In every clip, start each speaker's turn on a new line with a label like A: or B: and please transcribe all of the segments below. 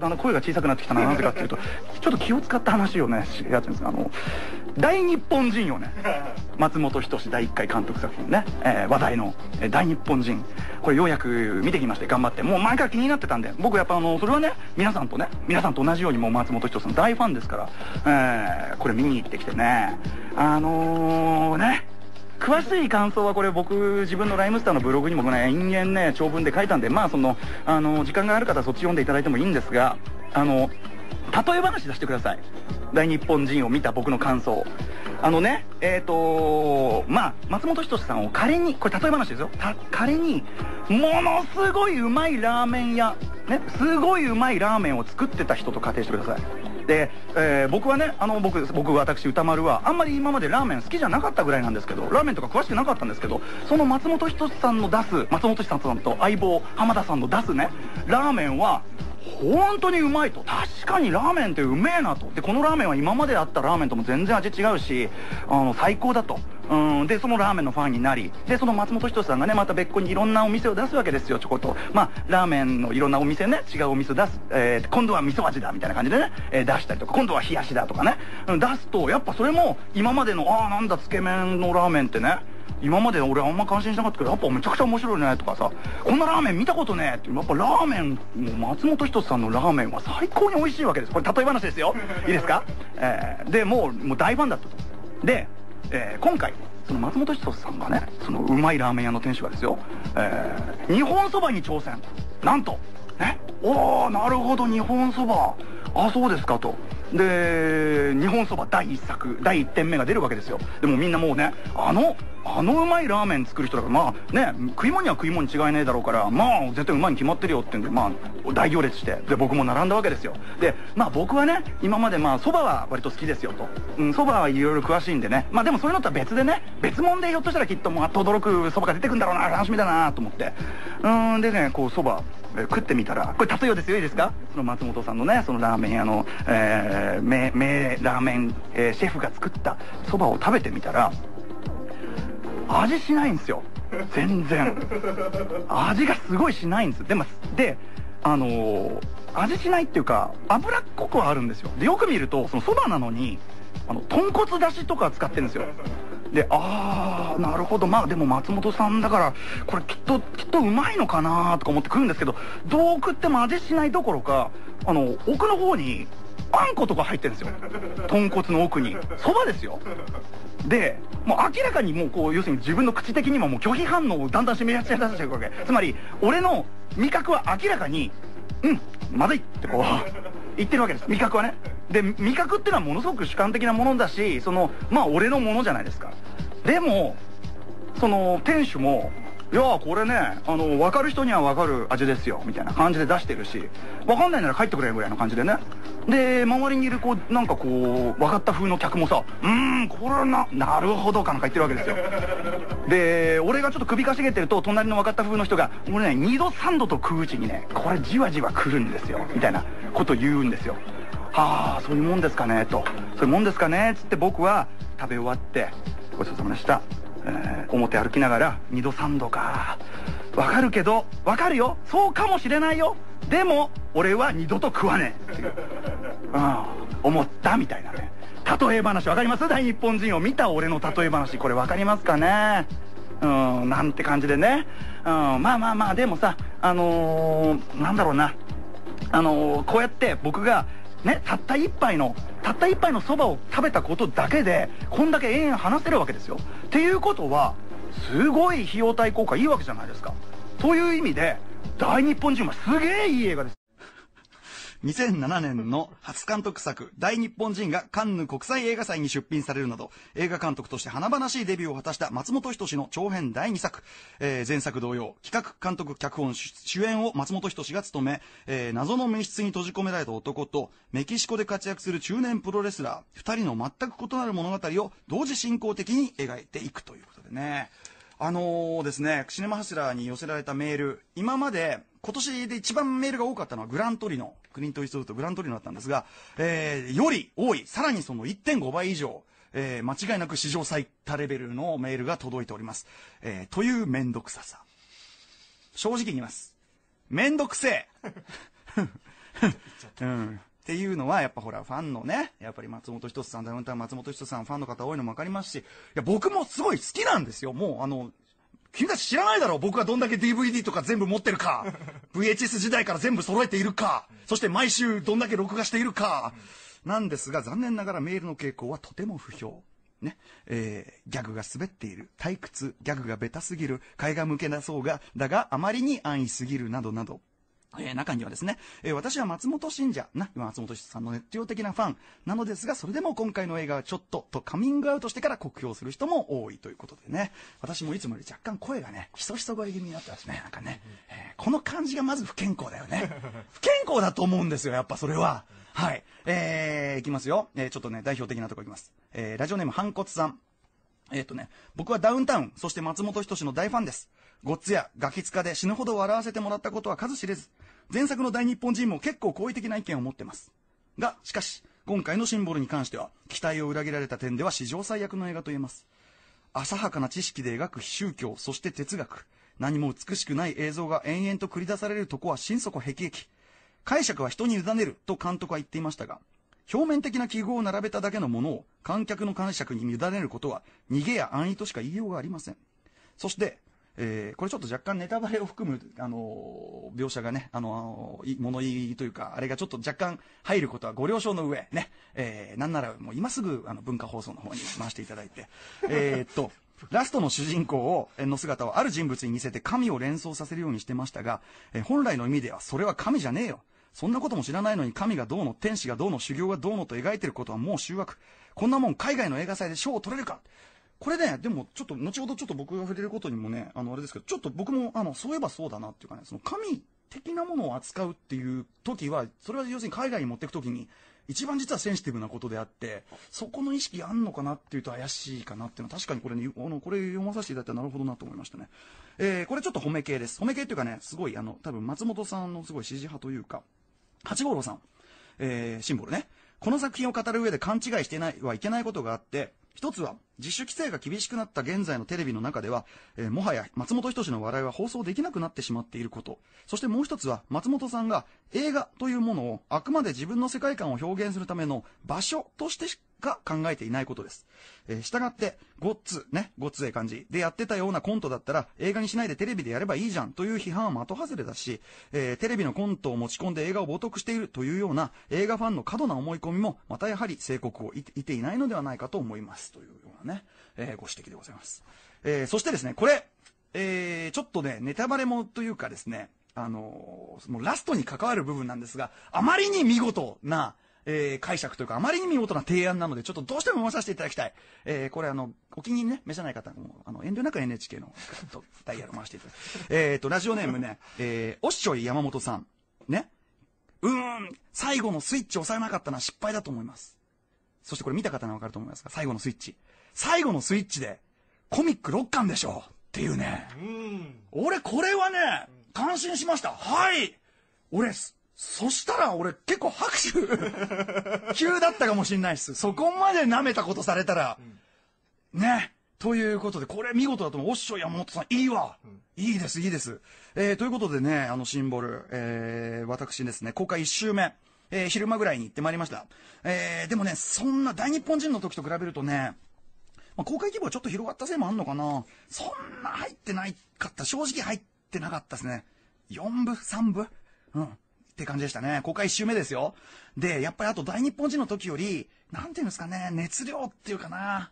A: あの声が小さくなってきたのはなぜかっていうとちょっと気を使った話をねやってるんですあの大日本人をね 松本人志第1回監督作品ね、えー、話題の「大日本人」これようやく見てきまして頑張ってもう前から気になってたんで僕やっぱあのそれはね皆さんとね皆さんと同じようにもう松本人志の大ファンですから、えー、これ見に行ってきてねあのー、ね詳しい感想はこれ僕自分のライムスターのブログにもこの延々ね長文で書いたんでまあそのあの時間がある方はそっち読んでいただいてもいいんですがあの例え話出してください大日本人を見た僕の感想あのねえっ、ー、とまあ松本人志さんを仮にこれ例え話ですよ仮にものすごいうまいラーメン屋ねすごいうまいラーメンを作ってた人と仮定してくださいで、えー、僕はねあの僕僕私歌丸はあんまり今までラーメン好きじゃなかったぐらいなんですけどラーメンとか詳しくなかったんですけどその松本人志さんの出す松本人志さんと相棒浜田さんの出すねラーメンは本当にうまいと確かにラーメンってうめえなとでこのラーメンは今まであったラーメンとも全然味違うしあの最高だとうんでそのラーメンのファンになりでその松本人志さんがねまた別個にいろんなお店を出すわけですよちょこっとまあラーメンのいろんなお店ね違うお店を出す、えー、今度は味噌味だみたいな感じでね、えー、出したりとか今度は冷やしだとかね出すとやっぱそれも今までのああなんだつけ麺のラーメンってね今まで俺あんま感心しなかったけどやっぱめちゃくちゃ面白いねとかさこんなラーメン見たことねってやっぱラーメンも松本人志さんのラーメンは最高に美味しいわけですこれ例え話ですよ いいですか、えー、でもうもう大ファンだったとで、えー、今回その松本人志さんがねそのうまいラーメン屋の店主がですよ、えー、日本そばに挑戦なんとねおおなるほど日本そばあそうですかとで日本そば第1作第1点目が出るわけですよでもみんなもうねあのあのうまいラーメン作る人だからまあね食い物には食い物に違いねえだろうからまあ絶対うまいに決まってるよって言うんでまあ大行列してで僕も並んだわけですよでまあ僕はね今までまあそばは割と好きですよとそば、うん、はいろいろ詳しいんでねまあでもそういうのとは別でね別物でひょっとしたらきっともう驚くそばが出てくんだろうな楽しみだなと思ってうんでねこうそば食ってみたらこれ例えですよいいですかその松本さんのねそのラーメン屋の、えー、名ラーメン、えー、シェフが作ったそばを食べてみたら味しないんですよ全然味がすごいしないんですでもであのー、味しないっていうか脂っこくはあるんですよでよく見るとそのそばなのにあの豚骨だしとか使ってるんですよでああなるほどまあでも松本さんだからこれきっときっとうまいのかなとか思って食るんですけどどう食っても味しないどころかあの奥の方にあんことか入ってるんですよ豚骨の奥にそばですよでもう明らかにもうこう要するに自分の口的にももう拒否反応をだんだん示し出していくわけつまり俺の味覚は明らかにうんまずいってこう 言ってるわけです味覚はねで味覚っていうのはものすごく主観的なものだしそのまあ俺のものじゃないですかでもその店主もいやこれねあの分かる人には分かる味ですよみたいな感じで出してるし分かんないなら帰ってくれぐらいの感じでねで周りにいるこうなんかこう分かった風の客もさ「うーんこれはななるほど」かなんか言ってるわけですよで俺がちょっと首かしげてると隣の分かった風の人が俺ね2度3度と食ううちにねこれじわじわ来るんですよみたいなこと言うんですよはあそういうもんですかねとそういうもんですかねっつって僕は食べ終わってごちそうさまでしたえー、表歩きながら2度3度かわかるけどわかるよそうかもしれないよでも俺は二度と食わねえっていう、うん、思ったみたいなね例え話分かります大日本人を見た俺の例え話これ分かりますかねうんなんて感じでね、うん、まあまあまあでもさあのー、なんだろうなあのー、こうやって僕がね、たった一杯のたった一杯のそばを食べたことだけでこんだけ延々話せるわけですよっていうことはすごい費用対効果いいわけじゃないですかという意味で大日本人はすげえいい映画です2007年の初監督作、大日本人がカンヌ国際映画祭に出品されるなど、映画監督として華々しいデビューを果たした松本人志の長編第2作、えー、前作同様、企画、監督、脚本、主演を松本人志が務め、えー、謎の密室に閉じ込められた男と、メキシコで活躍する中年プロレスラー、2人の全く異なる物語を同時進行的に描いていくということでね。あのー、ですね、シネマハスラーに寄せられたメール、今まで、今年で一番メールが多かったのはグラントリノクリント・イーストウッドグラントリーノだったんですが、えー、より多いさらにその1.5倍以上えー、間違いなく史上最多レベルのメールが届いております。えー、というめんどくささ。正直に言います。めんどくせえうん。っていうのは、やっぱほら、ファンのね、やっぱり松本人志さん、ダウンタウン松本人志さん、ファンの方多いのもわかりますし、いや、僕もすごい好きなんですよ。もう、あの、君たち知らないだろ僕がどんだけ DVD とか全部持ってるか VHS 時代から全部揃えているかそして毎週どんだけ録画しているか、なんですが残念ながらメールの傾向はとても不評ね、えー、ギャグが滑っている、退屈、ギャグがベタすぎる、絵画向けなそうが、だがあまりに安易すぎるなどなど、え中にはですね、え私は松本信者、な、松本さんの熱狂的なファンなのですが、それでも今回の映画はちょっととカミングアウトしてから酷評する人も多いということでね、私もいつもより若干声がね、ひそひそ声気味になってますね、なんかね、えー、この感じがまず不健康だよね。不健康だと思うんですよ、やっぱそれは。はい。えー、いきますよ。えー、ちょっとね、代表的なとこいきます。えー、ラジオネーム、反骨さん。えっ、ー、とね、僕はダウンタウン、そして松本人志の大ファンです。ごっつやガキ使で死ぬほど笑わせてもらったことは数知れず、前作の大日本人も結構好意的な意見を持ってます。が、しかし、今回のシンボルに関しては、期待を裏切られた点では史上最悪の映画と言えます。浅はかな知識で描く宗教、そして哲学。何も美しくない映像が延々と繰り出されるとこは心底へき解釈は人に委ねると監督は言っていましたが、表面的な記号を並べただけのものを観客の解釈に委ねることは逃げや安易としか言いようがありません。そして、えー、これちょっと若干ネタバレを含む、あのー、描写がね、あのー、物言いというか、あれがちょっと若干入ることはご了承の上、ね、えー、なんならもう今すぐ、あの、文化放送の方に回していただいて、えっと、ラストの主人公をの姿をある人物に似せて神を連想させるようにしてましたが、え本来の意味ではそれは神じゃねえよ。そんなことも知らないのに神がどうの、天使がどうの、修行がどうのと描いてることはもう終悪。こんなもん海外の映画祭で賞を取れるかこれね、でも、ちょっと、後ほどちょっと僕が触れることにもね、あの、あれですけど、ちょっと僕も、あの、そういえばそうだなっていうかね、その神的なものを扱うっていう時は、それは要するに海外に持っていく時に、一番実はセンシティブなことであって、そこの意識あんのかなっていうと怪しいかなっていうのは、確かにこれね、あの、これ読まさせていただいたらなるほどなと思いましたね。えー、これちょっと褒め系です。褒め系っていうかね、すごい、あの、多分松本さんのすごい支持派というか、八五郎さん、えー、シンボルね。この作品を語る上で勘違いしてないはいけないことがあって、一つは、自主規制が厳しくなった現在のテレビの中では、えー、もはや松本人志の笑いは放送できなくなってしまっていること。そしてもう一つは、松本さんが映画というものをあくまで自分の世界観を表現するための場所としてが考えていないことです。えー、がって、ごっつ、ね、ごっつええ感じでやってたようなコントだったら、映画にしないでテレビでやればいいじゃんという批判は的外れだし、えー、テレビのコントを持ち込んで映画を冒涜しているというような映画ファンの過度な思い込みも、またやはり性格をいていないのではないかと思いますというようなね、えー、ご指摘でございます。えそしてですね、これ、えちょっとね、ネタバレもというかですね、あのそのラストに関わる部分なんですが、あまりに見事な、えー、解釈というか、あまりに見事な提案なので、ちょっとどうしても読まさせていただきたい。えー、これあの、お気に入りね、召さない方も、あの、遠慮なく NHK の、ダイヤル回していただいえっと、ラジオネームね、えー、おっしょい山本さん。ね。うーん、最後のスイッチ押さえなかったのは失敗だと思います。そしてこれ見た方にわかると思いますが、最後のスイッチ。最後のスイッチで、コミック6巻でしょっていうね。うん。俺、これはね、感心しました。はい俺、す、そしたら俺結構拍手 急だったかもしれないです。そこまで舐めたことされたら、うん、ね。ということで、これ見事だと思う。おっしょ、山本さん、いいわ、うん、いいです、いいです。えー、ということでね、あのシンボル、えー、私ですね、公開1周目、えー、昼間ぐらいに行ってまいりました。えー、でもね、そんな大日本人の時と比べるとね、まあ、公開規模はちょっと広がったせいもあんのかな。そんな入ってないかった。正直入ってなかったですね。4部 ?3 部うん。って感じでしたね。公開1周目ですよ。で、やっぱりあと大日本人の時より、なんていうんですかね、熱量っていうかな。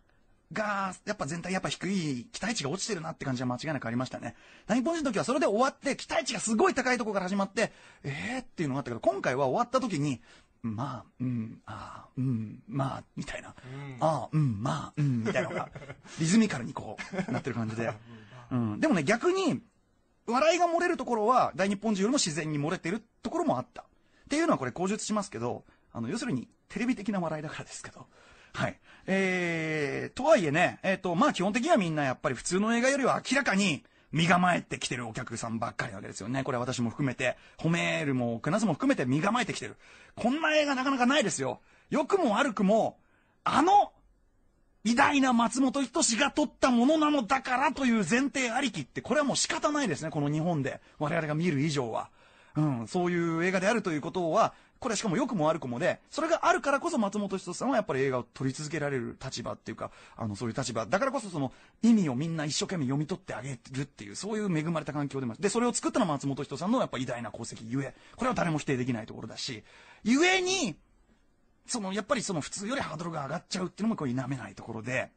A: が、やっぱ全体やっぱ低い、期待値が落ちてるなって感じは間違いなくありましたね。大日本人の時はそれで終わって、期待値がすごい高いところから始まって、えーっていうのがあったけど、今回は終わった時に、まあ、うん、ああ、うん、まあ、みたいな。うん、ああ、うん、まあ、うん、みたいなのが、リズミカルにこう、なってる感じで。うん、でもね、逆に、笑いが漏れるところは、大日本人よりも自然に漏れてるところもあった。っていうのはこれ口述しますけど、あの、要するに、テレビ的な笑いだからですけど。はい。えー、とはいえね、えっ、ー、と、まあ基本的にはみんなやっぱり普通の映画よりは明らかに、身構えてきてるお客さんばっかりなわけですよね。これ私も含めて、褒めるも、くなすも含めて身構えてきてる。こんな映画なかなかないですよ。良くも悪くも、あの、偉大な松本人志が撮ったものなのだからという前提ありきって、これはもう仕方ないですね、この日本で。我々が見る以上は。うん、そういう映画であるということは、これしかも良くも悪くもで、それがあるからこそ松本人志さんはやっぱり映画を撮り続けられる立場っていうか、あの、そういう立場。だからこそその意味をみんな一生懸命読み取ってあげるっていう、そういう恵まれた環境でもで、それを作ったのは松本人志さんのやっぱ偉大な功績ゆえ、これは誰も否定できないところだし、ゆえに、その、やっぱりその普通よりハードルが上がっちゃうっていうのもこれ否めないところで、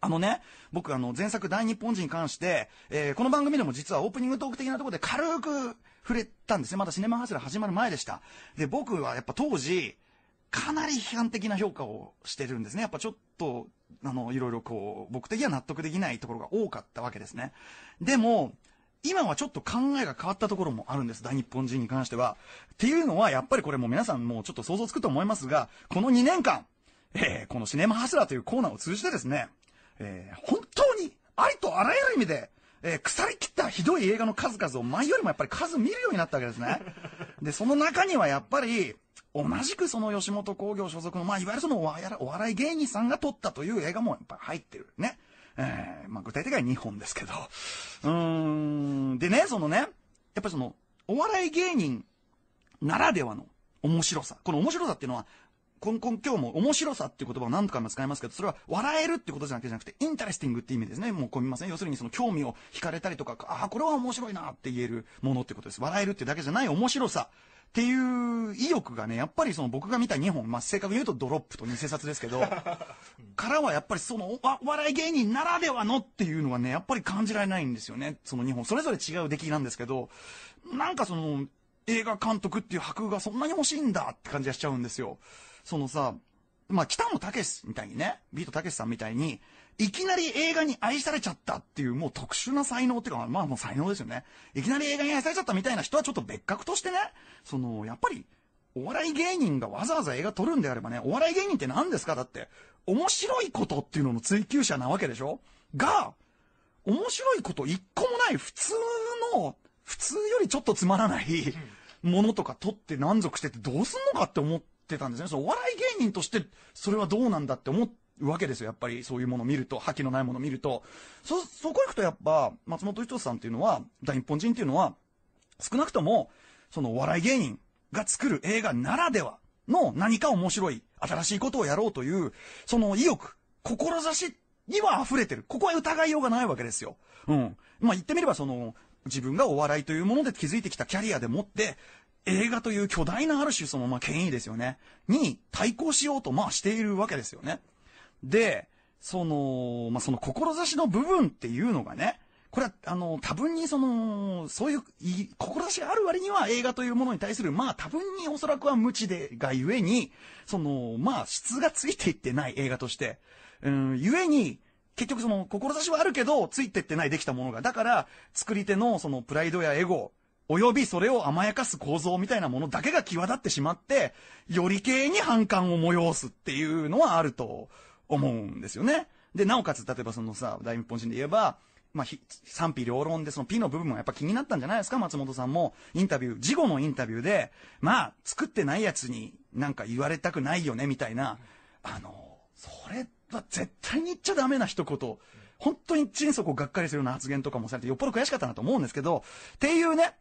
A: あのね、僕あの前作大日本人に関して、えー、この番組でも実はオープニングトーク的なところで軽く触れたんですね。まだシネマハズレ始まる前でした。で、僕はやっぱ当時、かなり批判的な評価をしてるんですね。やっぱちょっと、あの、いろいろこう、僕的には納得できないところが多かったわけですね。でも、今はちょっと考えが変わったところもあるんです、大日本人に関しては。っていうのは、やっぱりこれも皆さんもうちょっと想像つくと思いますが、この2年間、えー、このシネマハスラーというコーナーを通じてですね、えー、本当にありとあらゆる意味で、えー、腐りきったひどい映画の数々を前よりもやっぱり数見るようになったわけですね。で、その中にはやっぱり、同じくその吉本興業所属の、まあ、いわゆるそのお笑い芸人さんが撮ったという映画もやっぱ入ってる。ね。えー、まあ、具体的には2本ですけど。うーん。でね、そのね、やっぱりその、お笑い芸人ならではの面白さ。この面白さっていうのは、今今今日も面白さっていう言葉を何とかも使いますけど、それは笑えるってことじゃなくて、じゃなくて、インタレスティングって意味ですね。もうこみません。要するにその興味を惹かれたりとか、ああ、これは面白いなって言えるものってことです。笑えるってだけじゃない面白さ。っていう意欲がね、やっぱりその僕が見た2本、まあ、正確に言うとドロップと偽札ですけど、からはやっぱりそのお笑い芸人ならではのっていうのはね、やっぱり感じられないんですよね。その2本、それぞれ違う出来なんですけど、なんかその映画監督っていう箔がそんなに欲しいんだって感じがしちゃうんですよ。そのさ、まあ、北野武みたいにね、ビートたけしさんみたいに、いきなり映画に愛されちゃったっていう、もう特殊な才能っていうか、まあもう才能ですよね。いきなり映画に愛されちゃったみたいな人はちょっと別格としてね、その、やっぱり、お笑い芸人がわざわざ映画撮るんであればね、お笑い芸人って何ですかだって、面白いことっていうのの追求者なわけでしょが、面白いこと一個もない普通の、普通よりちょっとつまらないものとか撮って満足しててどうすんのかって思ってたんですね。そのお笑い芸人としてそれはどうなんだって思ってわけですよ、やっぱりそういうものを見ると、覇気のないものを見ると。そ、そこ行くとやっぱ、松本人志さんっていうのは、大日本人っていうのは、少なくとも、その笑い芸人が作る映画ならではの何か面白い、新しいことをやろうという、その意欲、志には溢れてる。ここは疑いようがないわけですよ。うん。まあ言ってみればその、自分がお笑いというもので築いてきたキャリアでもって、映画という巨大なある種その、まあ、権威ですよね。に対抗しようと、まあしているわけですよね。で、その、まあ、その志の部分っていうのがね、これは、あの、多分にその、そういう、い、志がある割には映画というものに対する、まあ多分におそらくは無知で、がゆえに、その、まあ質がついていってない映画として、うん、ゆえに、結局その、志はあるけど、ついていってないできたものが、だから、作り手のそのプライドやエゴ、およびそれを甘やかす構造みたいなものだけが際立ってしまって、より系に反感を催すっていうのはあると思うんですよね。で、なおかつ、例えばそのさ、大日本人で言えば、まあ、賛否両論で、その P の部分もやっぱ気になったんじゃないですか、松本さんも。インタビュー、事後のインタビューで、まあ、作ってないやつになんか言われたくないよね、みたいな、あの、それは絶対に言っちゃダメな一言。本当に心底がっかりするような発言とかもされて、よっぽど悔しかったなと思うんですけど、っていうね、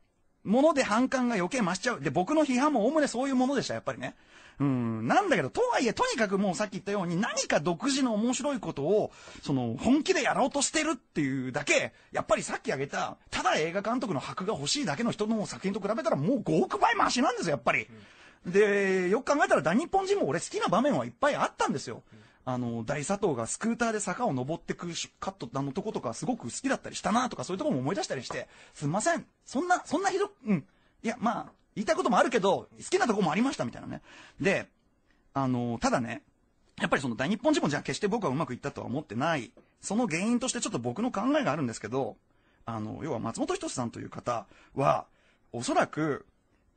A: もので反感が余計増しちゃう。で、僕の批判もおおむねそういうものでした、やっぱりね。うん、なんだけど、とはいえ、とにかくもうさっき言ったように、何か独自の面白いことを、その、本気でやろうとしてるっていうだけ、やっぱりさっき挙げた、ただ映画監督の箔が欲しいだけの人の作品と比べたら、もう5億倍マシなんですよ、やっぱり。で、よく考えたら、大日本人も俺好きな場面はいっぱいあったんですよ。あの、大佐藤がスクーターで坂を登ってくカット、あのとことかすごく好きだったりしたなとかそういうとこも思い出したりして、すんません。そんな、そんなひど、うん。いや、まあ、言いたいこともあるけど、好きなとこもありましたみたいなね。で、あの、ただね、やっぱりその大日本事もじゃ決して僕はうまくいったとは思ってない。その原因としてちょっと僕の考えがあるんですけど、あの、要は松本人志さんという方は、おそらく、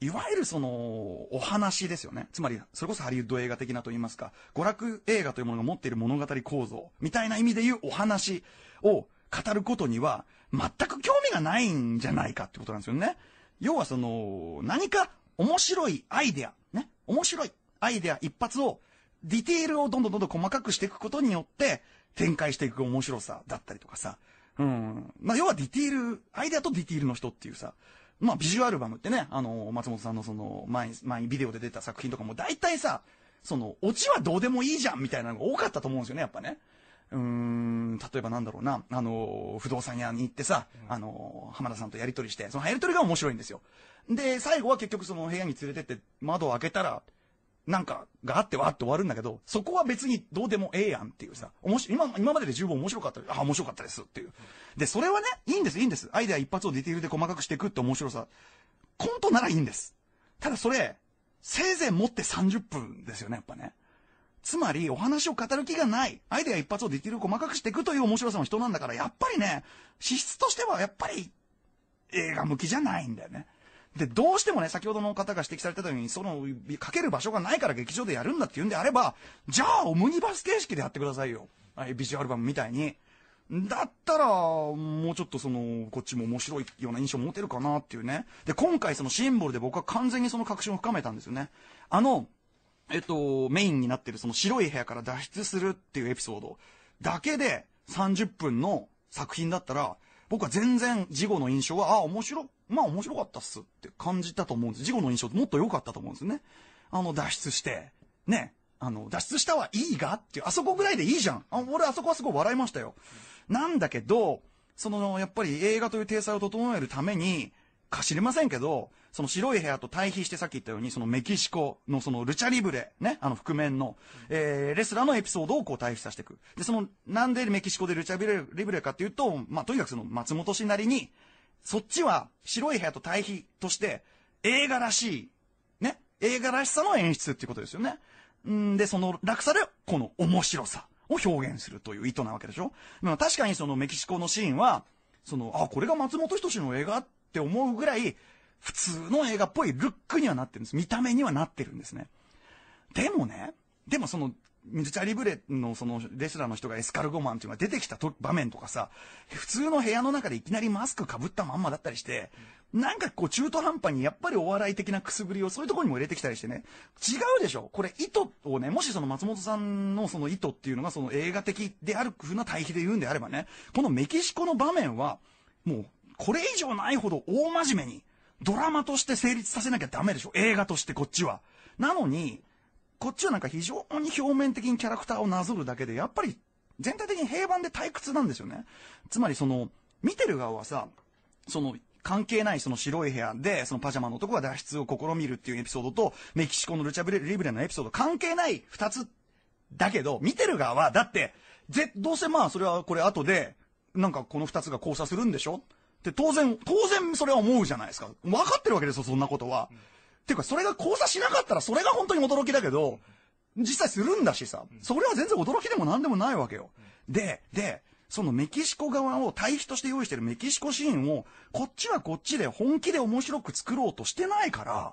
A: いわゆるその、お話ですよね。つまり、それこそハリウッド映画的なと言いますか、娯楽映画というものが持っている物語構造、みたいな意味で言うお話を語ることには、全く興味がないんじゃないかってことなんですよね。要はその、何か面白いアイデア、ね、面白いアイデア一発を、ディテールをどんどんどんどん細かくしていくことによって、展開していく面白さだったりとかさ、うん、まあ、要はディテール、アイデアとディテールの人っていうさ、まあ、ビジュアルバムってね、あの、松本さんのその、前に、前にビデオで出た作品とかも大体さ、その、オチはどうでもいいじゃんみたいなのが多かったと思うんですよね、やっぱね。うーん、例えばなんだろうな、あの、不動産屋に行ってさ、あの、浜田さんとやり取りして、そのやり取りが面白いんですよ。で、最後は結局その部屋に連れてって窓を開けたら、なんかがあってわって終わるんだけど、そこは別にどうでもええやんっていうさ、もし今今までで十分面白かったあ、面白かったですっていう。で、それはね、いいんです、いいんです。アイデア一発をディティールで細かくしていくって面白さ。コントならいいんです。ただそれ、せいぜい持って30分ですよね、やっぱね。つまり、お話を語る気がない。アイデア一発をできる細かくしていくという面白さの人なんだから、やっぱりね、資質としてはやっぱり、映画向きじゃないんだよね。で、どうしてもね、先ほどの方が指摘されてたように、その、かける場所がないから劇場でやるんだって言うんであれば、じゃあ、オムニバス形式でやってくださいよ。はい、ビジュアルバムみたいに。だったら、もうちょっとその、こっちも面白いような印象を持てるかなっていうね。で、今回そのシンボルで僕は完全にその確信を深めたんですよね。あの、えっと、メインになってるその白い部屋から脱出するっていうエピソードだけで30分の作品だったら、僕は全然事後の印象は、ああ、面白、まあ面白かったっすって感じたと思うんです。事後の印象ってもっと良かったと思うんですよね。あの、脱出して、ね、あの、脱出したはいいがっていう、あそこぐらいでいいじゃん。あ俺あそこはすごい笑いましたよ。なんだけど、その、やっぱり映画という体裁を整えるために、か知れませんけど、その白い部屋と対比してさっき言ったように、そのメキシコのそのルチャリブレ、ね、あの覆面の、えー、レスラーのエピソードをこう対比させていく。で、その、なんでメキシコでルチャリブレかっていうと、まあ、とにかくその松本氏なりに、そっちは白い部屋と対比として、映画らしい、ね、映画らしさの演出っていうことですよね。んで、その落差で、この面白さを表現するという意図なわけでしょ。まあ、確かにそのメキシコのシーンは、その、あ、これが松本人志の映画って思うぐらい、普通の映画っぽいルックにはなってるんです。見た目にはなってるんですね。でもね、でもその、ミズチャリブレのそのレスラーの人がエスカルゴマンっていうのが出てきた場面とかさ、普通の部屋の中でいきなりマスクかぶったまんまだったりして、なんかこう中途半端にやっぱりお笑い的なくすぶりをそういうところにも入れてきたりしてね、違うでしょこれ意図をね、もしその松本さんのその意図っていうのがその映画的であるうな対比で言うんであればね、このメキシコの場面は、もうこれ以上ないほど大真面目に、ドラマとして成立させなきゃダメでしょ。映画としてこっちは。なのに、こっちはなんか非常に表面的にキャラクターをなぞるだけで、やっぱり全体的に平凡で退屈なんですよね。つまりその、見てる側はさ、その、関係ないその白い部屋で、そのパジャマの男が脱出を試みるっていうエピソードと、メキシコのルチャブレリブレのエピソード、関係ない二つだけど、見てる側は、だって、ぜ、どうせまあ、それはこれ後で、なんかこの二つが交差するんでしょって当然、当然それは思うじゃないですか。分かってるわけですよ、そんなことは。っていうか、それが交差しなかったら、それが本当に驚きだけど、実際するんだしさ、それは全然驚きでも何でもないわけよ。で、で、そのメキシコ側を対比として用意してるメキシコシーンを、こっちはこっちで本気で面白く作ろうとしてないから、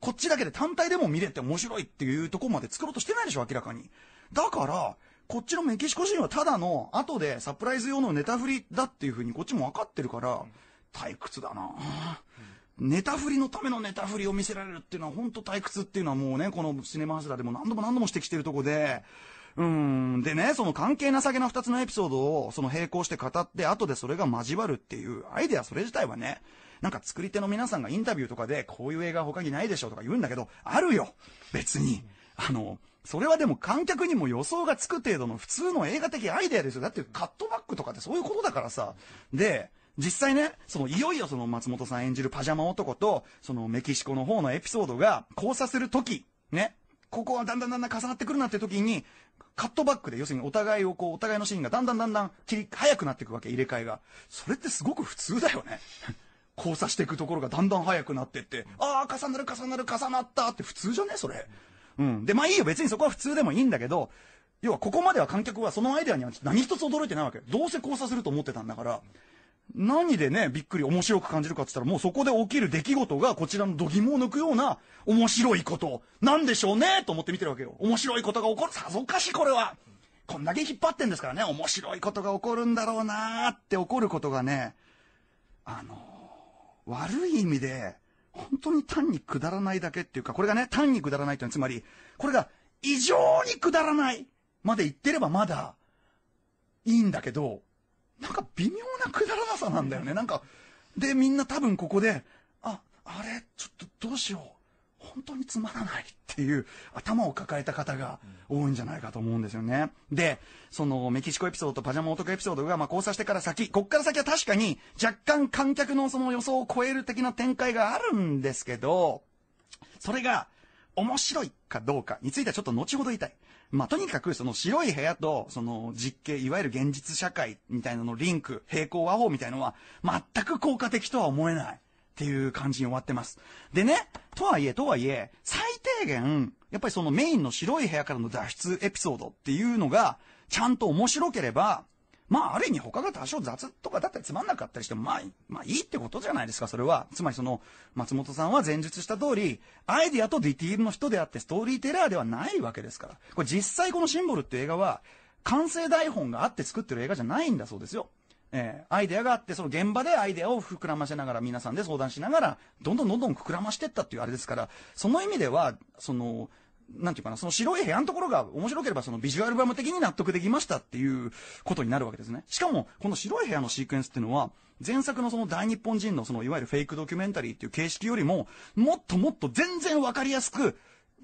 A: こっちだけで単体でも見れて面白いっていうとこまで作ろうとしてないでしょ、明らかに。だから、こっちのメキシコ人はただの後でサプライズ用のネタ振りだっていうふうにこっちも分かってるから、退屈だな、うん、ネタ振りのためのネタ振りを見せられるっていうのは本当退屈っていうのはもうね、このシネマハスラーでも何度も何度も指摘してるとこで、うん。でね、その関係なさげな2つのエピソードを、その並行して語って、後でそれが交わるっていう、アイデアそれ自体はね、なんか作り手の皆さんがインタビューとかで、こういう映画他にないでしょとか言うんだけど、あるよ別に。あの、それはでも観客にも予想がつく程度の普通の映画的アイデアですよ。だってカットバックとかってそういうことだからさ。で、実際ね、そのいよいよその松本さん演じるパジャマ男と、そのメキシコの方のエピソードが交差する時ね、ここはだんだんだんだん重なってくるなって時に、カットバックで、要するにお互いをこう、お互いのシーンがだんだんだんだん切り、早くなっていくわけ、入れ替えが。それってすごく普通だよね。交差していくところがだんだん早くなってって、ああ、重なる重なる重なったって普通じゃねそれ。うん。で、まあいいよ、別にそこは普通でもいいんだけど、要はここまでは観客はそのアイデアには何一つ驚いてないわけ。どうせ交差すると思ってたんだから、何でね、びっくり面白く感じるかって言ったら、もうそこで起きる出来事がこちらの度肝を抜くような面白いこと、なんでしょうねと思って見てるわけよ。面白いことが起こる。さぞかしこれは。こんだけ引っ張ってんですからね、面白いことが起こるんだろうなーって起こることがね、あのー、悪い意味で、本当に単にくだらないだけっていうか、これがね、単にくだらないというのは、つまり、これが異常にくだらないまで言ってればまだいいんだけど、なんか微妙なくだらなさなんだよね。なんか、で、みんな多分ここで、あ、あれ、ちょっとどうしよう。本当につまらないっていう頭を抱えた方が多いんじゃないかと思うんですよね。で、そのメキシコエピソードとパジャマ男エピソードがま交差してから先、こっから先は確かに若干観客のその予想を超える的な展開があるんですけど、それが面白いかどうかについてはちょっと後ほど言いたい。まあ、とにかく、その白い部屋と、その実刑、いわゆる現実社会みたいなのリンク、平行和法みたいのは、全く効果的とは思えない。っていう感じに終わってます。でね、とはいえ、とはいえ、最低限、やっぱりそのメインの白い部屋からの脱出エピソードっていうのが、ちゃんと面白ければ、まあ、ある意味他が多少雑とかだったりつまんなかったりしても、まあ、まあ、いいってことじゃないですか、それは。つまりその、松本さんは前述した通り、アイディアとディティールの人であって、ストーリーテラーではないわけですから。これ実際このシンボルっていう映画は、完成台本があって作ってる映画じゃないんだそうですよ。えー、アイデアがあって、その現場でアイデアを膨らませながら、皆さんで相談しながら、どんどんどんどん膨らましてったっていうあれですから、その意味では、その、なんていうかな、その白い部屋のところが面白ければそのビジュアルバム的に納得できましたっていうことになるわけですね。しかも、この白い部屋のシークエンスっていうのは、前作のその大日本人のそのいわゆるフェイクドキュメンタリーっていう形式よりも、もっともっと全然わかりやすく、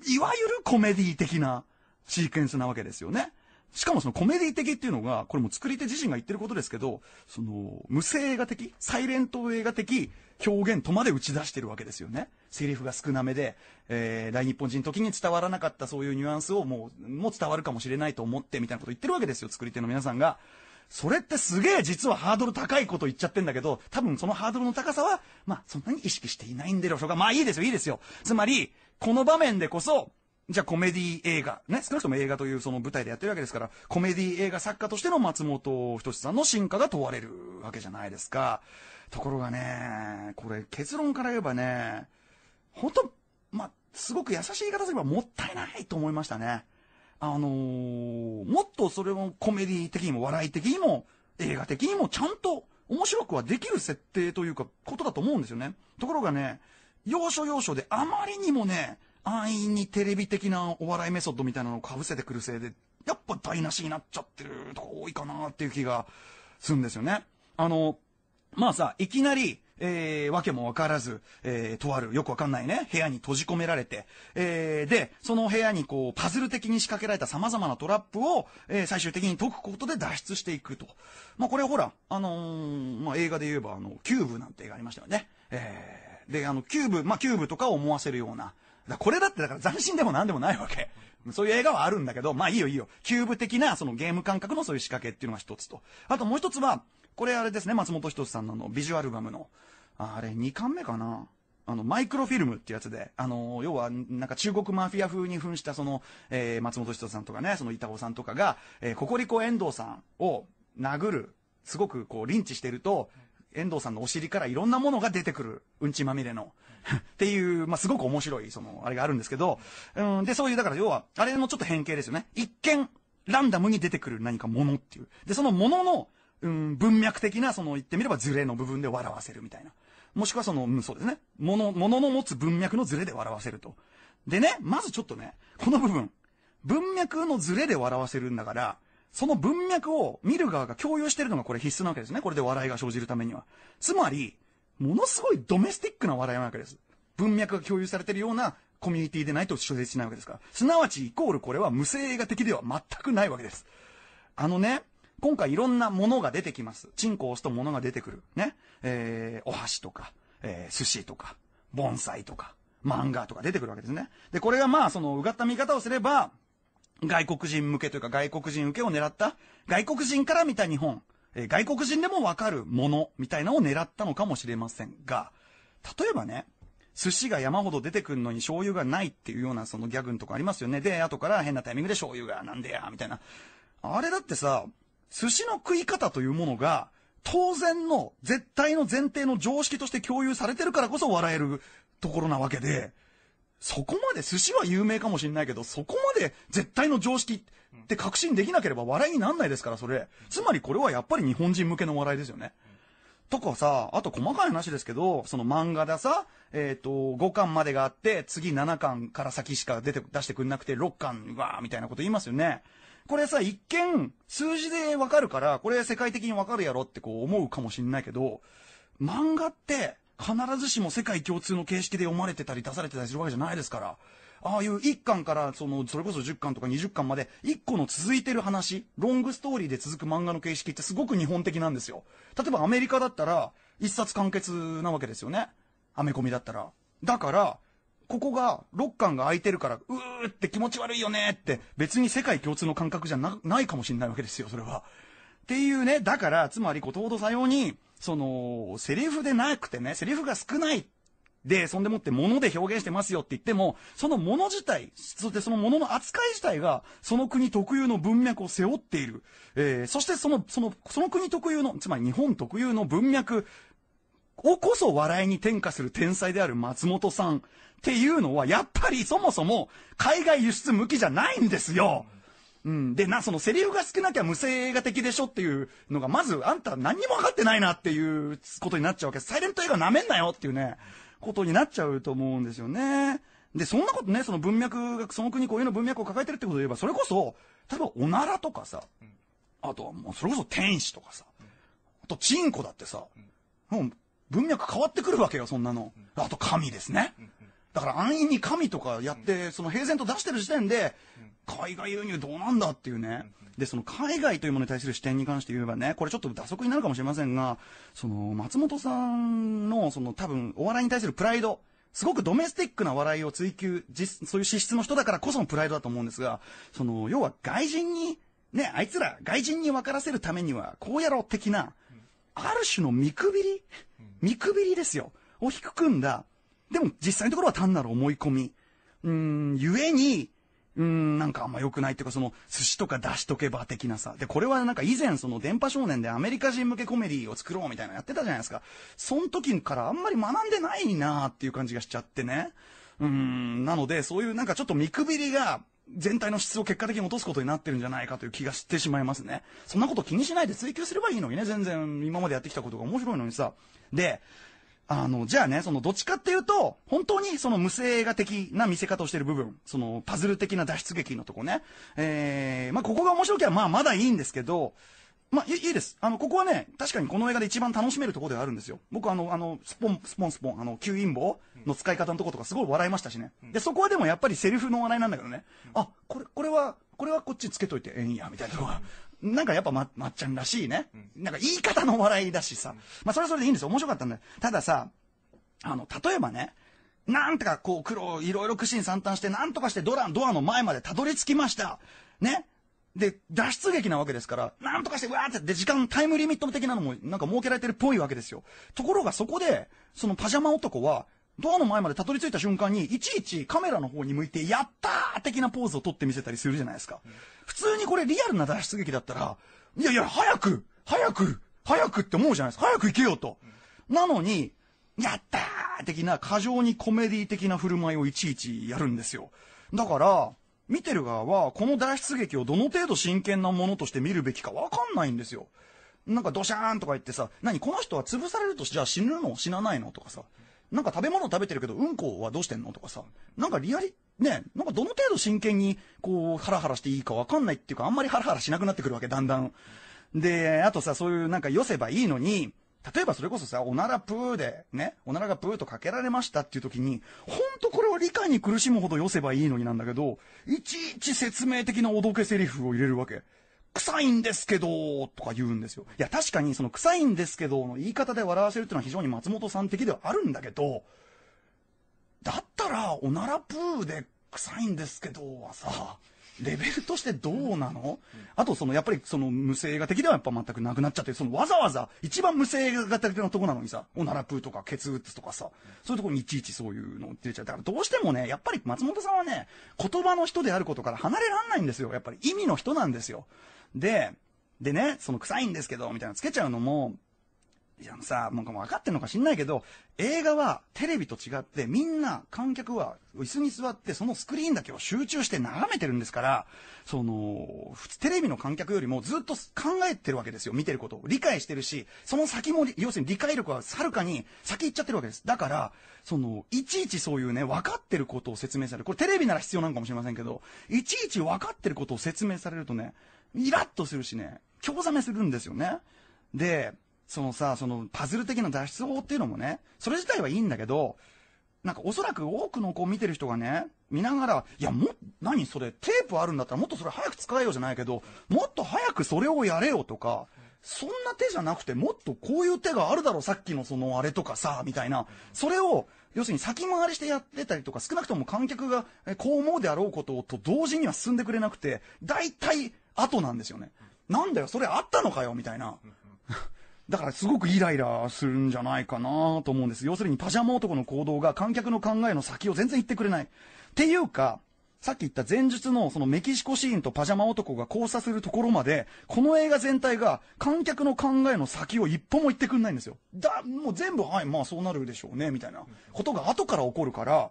A: いわゆるコメディ的なシークエンスなわけですよね。しかもそのコメディ的っていうのが、これも作り手自身が言ってることですけど、その、無声映画的、サイレント映画的表現とまで打ち出してるわけですよね。セリフが少なめで、えー、大日本人の時に伝わらなかったそういうニュアンスをもう、もう伝わるかもしれないと思ってみたいなこと言ってるわけですよ、作り手の皆さんが。それってすげえ実はハードル高いこと言っちゃってんだけど、多分そのハードルの高さは、まあそんなに意識していないんでしょうが、まあいいですよ、いいですよ。つまり、この場面でこそ、じゃあコメディ映画、ね、少なくとも映画というその舞台でやってるわけですから、コメディ映画作家としての松本人志さんの進化が問われるわけじゃないですか。ところがね、これ結論から言えばね、ほんと、ますごく優しい言い方すればもったいないと思いましたね。あのー、もっとそれをコメディ的にも笑い的にも映画的にもちゃんと面白くはできる設定というかことだと思うんですよね。ところがね、要所要所であまりにもね、安易にテレビ的なお笑いメソッドみたいなのをかぶせてくるせいで、やっぱ台無しになっちゃってるとか多いかなっていう気がするんですよね。あの、まあさ、いきなり、えー、わけもわからず、えー、とある、よくわかんないね、部屋に閉じ込められて、えー、で、その部屋にこう、パズル的に仕掛けられた様々なトラップを、えー、最終的に解くことで脱出していくと。まあ、これほら、あのー、まあ、映画で言えば、あの、キューブなんて映画ありましたよね。えー、で、あの、キューブ、まあ、キューブとかを思わせるような、だこれだってだから斬新でも何でもないわけ。そういう映画はあるんだけど、まあいいよいいよ。キューブ的なそのゲーム感覚のそういう仕掛けっていうのが一つと。あともう一つは、これあれですね、松本人志さんののビジュアルバムの。あれ、二巻目かなあの、マイクロフィルムってやつで、あの、要は、なんか中国マフィア風に扮したその、えー、松本人志さんとかね、その板尾さんとかが、えー、ココリコ遠藤さんを殴る、すごくこう、リンチしてると、遠藤さんのお尻からいろんなものが出てくる。うんちまみれの。っていう、まあ、すごく面白い、その、あれがあるんですけど、うん、で、そういう、だから要は、あれもちょっと変形ですよね。一見、ランダムに出てくる何かものっていう。で、そのものの、うん、文脈的な、その、言ってみればズレの部分で笑わせるみたいな。もしくはその、うん、そうですね。もの、ものの持つ文脈のズレで笑わせると。でね、まずちょっとね、この部分。文脈のズレで笑わせるんだから、その文脈を見る側が共有してるのがこれ必須なわけですね。これで笑いが生じるためには。つまり、ものすごいドメスティックな話題なわけです。文脈が共有されてるようなコミュニティでないと所定しないわけですから。すなわちイコールこれは無声映画的では全くないわけです。あのね、今回いろんなものが出てきます。チンコを押すとものが出てくる。ね。えー、お箸とか、えー、寿司とか、盆栽とか、漫画とか出てくるわけですね。で、これがまあ、その、うがった見方をすれば、外国人向けというか外国人受けを狙った、外国人から見た日本、え外国人でもわかるものみたいなのを狙ったのかもしれませんが、例えばね、寿司が山ほど出てくるのに醤油がないっていうようなそのギャグのとこありますよね。で、後から変なタイミングで醤油がなんでや、みたいな。あれだってさ、寿司の食い方というものが、当然の、絶対の前提の常識として共有されてるからこそ笑えるところなわけで、そこまで、寿司は有名かもしれないけど、そこまで絶対の常識って確信できなければ笑いになんないですから、それ。つまりこれはやっぱり日本人向けの笑いですよね。とかさ、あと細かい話ですけど、その漫画ださ、えっ、ー、と、5巻までがあって、次7巻から先しか出て、出してくんなくて、6巻、うわーみたいなこと言いますよね。これさ、一見、数字でわかるから、これ世界的にわかるやろってこう思うかもしんないけど、漫画って、必ずしも世界共通の形式で読まれてたり出されてたりするわけじゃないですから。ああいう1巻からそのそれこそ10巻とか20巻まで1個の続いてる話ロングストーリーで続く漫画の形式ってすごく日本的なんですよ例えばアメリカだったら1冊完結なわけですよねアメコミだったらだからここが6巻が空いてるからうーって気持ち悪いよねって別に世界共通の感覚じゃなないかもしれないわけですよそれはっていうねだからつまりこう東堂さようにその、セリフでなくてね、セリフが少ないで、そんでもって物で表現してますよって言っても、その物自体、そしてその物の扱い自体が、その国特有の文脈を背負っている。えー、そしてその、その、その国特有の、つまり日本特有の文脈をこそ笑いに転化する天才である松本さんっていうのは、やっぱりそもそも海外輸出向きじゃないんですよ。うん。で、な、そのセリフが少なきゃ無声画的でしょっていうのが、まず、あんた何にも分かってないなっていうことになっちゃうわけ。サイレント映画なめんなよっていうね、ことになっちゃうと思うんですよね。で、そんなことね、その文脈が、その国こういうの文脈を抱えてるってことで言えば、それこそ、例えば、おならとかさ、あとはもう、それこそ天使とかさ、あと、チンコだってさ、もう、文脈変わってくるわけよ、そんなの。あと、神ですね。だから安易に神とかやって、その平然と出してる時点で、海外輸入どうなんだっていうね。で、その海外というものに対する視点に関して言えばね、これちょっと打足になるかもしれませんが、その、松本さんの、その多分、お笑いに対するプライド、すごくドメスティックな笑いを追求、そういう資質の人だからこそのプライドだと思うんですが、その、要は外人に、ね、あいつら外人に分からせるためには、こうやろう的な、ある種の見くびり、見くびりですよ、を低くんだ、でも実際のところは単なる思い込み。うん、ゆえに、うん、なんかあんま良くないっていうか、その、寿司とか出しとけば的なさ。で、これはなんか以前、その、電波少年でアメリカ人向けコメディを作ろうみたいなのやってたじゃないですか。その時からあんまり学んでないなーっていう感じがしちゃってね。うん、なので、そういうなんかちょっと見くびりが、全体の質を結果的に落とすことになってるんじゃないかという気がしてしまいますね。そんなこと気にしないで追求すればいいのにね、全然今までやってきたことが面白いのにさ。で、あの、じゃあね、その、どっちかっていうと、本当にその無声画的な見せ方をしてる部分、その、パズル的な脱出劇のとこね。えー、まあ、ここが面白きゃ、まあ、まだいいんですけど、まあ、いいです。あの、ここはね、確かにこの映画で一番楽しめるところではあるんですよ。僕、あの、あの、スポン、スポン、スポン、あの、吸引棒の使い方のとことかすごい笑いましたしね。で、そこはでもやっぱりセリフの笑いなんだけどね。あ、これ、これは、これはこっちつけといてええんや、みたいなのが、なんかやっぱま、まっちゃんらしいね。なんか言い方の笑いだしさ。まあそれはそれでいいんですよ。面白かったんだよ。たださ、あの、例えばね、なんとかこう苦労、いろいろ苦心惨憺して、なんとかしてドラ、ドアの前までたどり着きました。ね。で、脱出劇なわけですから、なんとかして、わーって、で、時間、タイムリミット的なのも、なんか設けられてるっぽいわけですよ。ところがそこで、そのパジャマ男は、ドアの前までたどり着いた瞬間に、いちいちカメラの方に向いて、やったー的なポーズを取ってみせたりするじゃないですか。普通にこれリアルな脱出劇だったら、いやいや、早く早く早くって思うじゃないですか。早く行けよと。なのに、やったー的な、過剰にコメディ的な振る舞いをいちいちやるんですよ。だから、見てる側は、この脱出劇をどの程度真剣なものとして見るべきかわかんないんですよ。なんかドシャーンとか言ってさ、何この人は潰されるとじゃあ死ぬの死なないのとかさ。なんか食べ物食べてるけど、うんこはどうしてんのとかさ、なんかリアリ、ね、なんかどの程度真剣に、こう、ハラハラしていいかわかんないっていうか、あんまりハラハラしなくなってくるわけ、だんだん。で、あとさ、そういうなんか寄せばいいのに、例えばそれこそさ、おならプーで、ね、おならがプーとかけられましたっていう時に、ほんとこれを理解に苦しむほど寄せばいいのになんだけど、いちいち説明的なおどけセリフを入れるわけ。臭いんですけど、とか言うんですよ。いや、確かにその臭いんですけどの言い方で笑わせるっていうのは非常に松本さん的ではあるんだけど、だったら、おならプーで臭いんですけどはさ、レベルとしてどうなの、うんうん、あと、その、やっぱり、その、無声画的ではやっぱ全くなくなっちゃって、その、わざわざ、一番無声画的なとこなのにさ、おならプーとか、ケツウッズとかさ、そういうとこにいちいちそういうの出ちゃう。だから、どうしてもね、やっぱり松本さんはね、言葉の人であることから離れらんないんですよ。やっぱり、意味の人なんですよ。で、でね、その臭いんですけど、みたいなつけちゃうのも、いや、さ、なんかもう分かってんのか知んないけど、映画はテレビと違って、みんな観客は椅子に座って、そのスクリーンだけを集中して眺めてるんですから、その、普通テレビの観客よりもずっと考えてるわけですよ、見てることを。理解してるし、その先も、要するに理解力ははるかに先行っちゃってるわけです。だから、その、いちいちそういうね、分かってることを説明される。これテレビなら必要なのかもしれませんけど、いちいち分かってることを説明されるとね、イラッとするしね、興ざめするんですよね。で、そのさ、そのパズル的な脱出法っていうのもね、それ自体はいいんだけど、なんかおそらく多くの子を見てる人がね、見ながら、いや、も、何それ、テープあるんだったらもっとそれ早く使えよじゃないけど、もっと早くそれをやれよとか、そんな手じゃなくて、もっとこういう手があるだろ、さっきのそのあれとかさ、みたいな。それを、要するに先回りしてやってたりとか、少なくとも観客がこう思うであろうことと同時には進んでくれなくて、大体、後なんですよね。なんだよ、それあったのかよ、みたいな。だからすごくイライラするんじゃないかなと思うんです。要するにパジャマ男の行動が観客の考えの先を全然言ってくれない。っていうか、さっき言った前述のそのメキシコシーンとパジャマ男が交差するところまで、この映画全体が観客の考えの先を一歩も言ってくんないんですよ。だ、もう全部、はい、まあそうなるでしょうね、みたいなことが後から起こるから、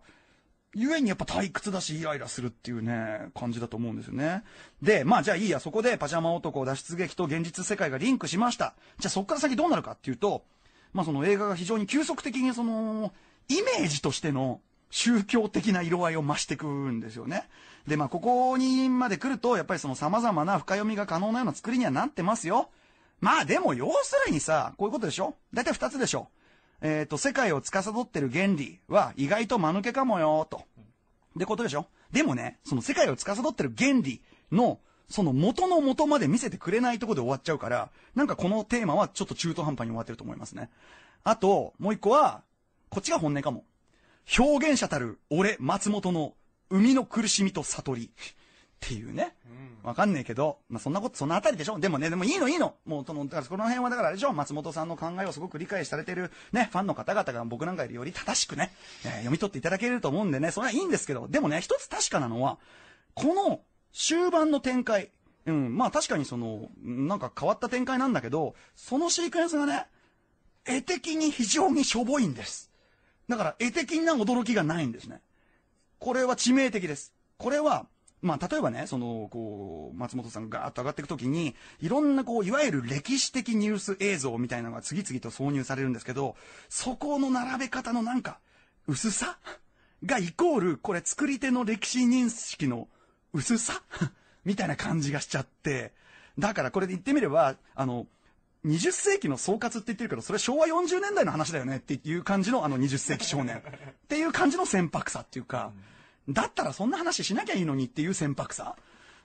A: ゆえにやっぱ退屈だし、イライラするっていうね、感じだと思うんですよね。で、まあじゃあいいや、そこでパジャマ男脱出劇と現実世界がリンクしました。じゃあそっから先どうなるかっていうと、まあその映画が非常に急速的にその、イメージとしての宗教的な色合いを増していくんですよね。で、まあここにまで来ると、やっぱりその様々な深読みが可能なような作りにはなってますよ。まあでも要するにさ、こういうことでしょだいたい2つでしょえっ、ー、と、世界を司ってる原理は意外と間抜けかもよ、と。ってことでしょでもね、その世界を司ってる原理の、その元の元まで見せてくれないとこで終わっちゃうから、なんかこのテーマはちょっと中途半端に終わってると思いますね。あと、もう一個は、こっちが本音かも。表現者たる俺、松本の生みの苦しみと悟り。っていうね。わ、かんねえけど、まあ、そんなこと、そのあたりでしょでもね、でもいいのいいのもう、その、だからこの辺はだからあれでしょ松本さんの考えをすごく理解されてるね、ファンの方々が僕なんかよりより正しくね、えー、読み取っていただけると思うんでね、それはいいんですけど、でもね、一つ確かなのは、この終盤の展開、うん、まあ確かにその、なんか変わった展開なんだけど、そのシークエンスがね、絵的に非常にしょぼいんです。だから絵的な驚きがないんですね。これは致命的です。これはまあ、例えばね、その、こう、松本さんがーと上がっていくときに、いろんなこう、いわゆる歴史的ニュース映像みたいなのが次々と挿入されるんですけど、そこの並べ方のなんか、薄さ がイコール、これ作り手の歴史認識の薄さ みたいな感じがしちゃって、だからこれで言ってみれば、あの、20世紀の総括って言ってるけど、それ昭和40年代の話だよねっていう感じのあの20世紀少年っていう感じの船舶さっていうか、だったらそんな話しなきゃいいのにっていう船舶さ。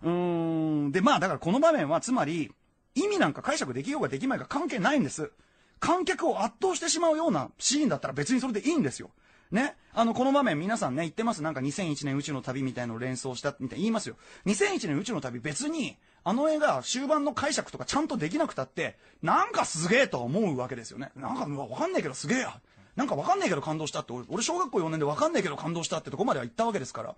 A: うん。で、まあだからこの場面はつまり、意味なんか解釈できようができまいが関係ないんです。観客を圧倒してしまうようなシーンだったら別にそれでいいんですよ。ね。あの、この場面皆さんね、言ってます。なんか2001年宇宙の旅みたいのを連想したみたい言いますよ。2001年宇宙の旅別に、あの映画終盤の解釈とかちゃんとできなくたって、なんかすげえと思うわけですよね。なんかわかんないけどすげえや。なんかわかんないけど感動したって俺、俺小学校4年でわかんないけど感動したってとこまでは行ったわけですから。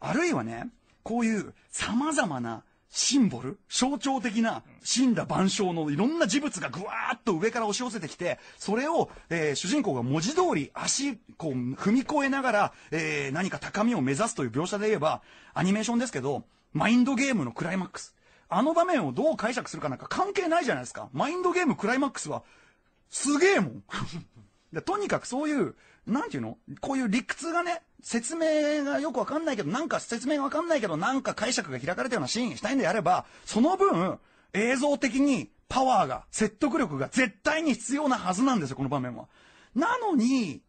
A: あるいはね、こういう様々なシンボル、象徴的な死んだ万象のいろんな事物がぐわーっと上から押し寄せてきて、それを、えー、主人公が文字通り足、こう、踏み越えながら、えー、何か高みを目指すという描写で言えば、アニメーションですけど、マインドゲームのクライマックス。あの場面をどう解釈するかなんか関係ないじゃないですか。マインドゲームクライマックスは、すげえもん。でとにかくそういう、なんていうのこういう理屈がね、説明がよくわかんないけど、なんか説明がわかんないけど、なんか解釈が開かれたようなシーンしたいんであれば、その分、映像的にパワーが、説得力が絶対に必要なはずなんですよ、この場面は。なのに、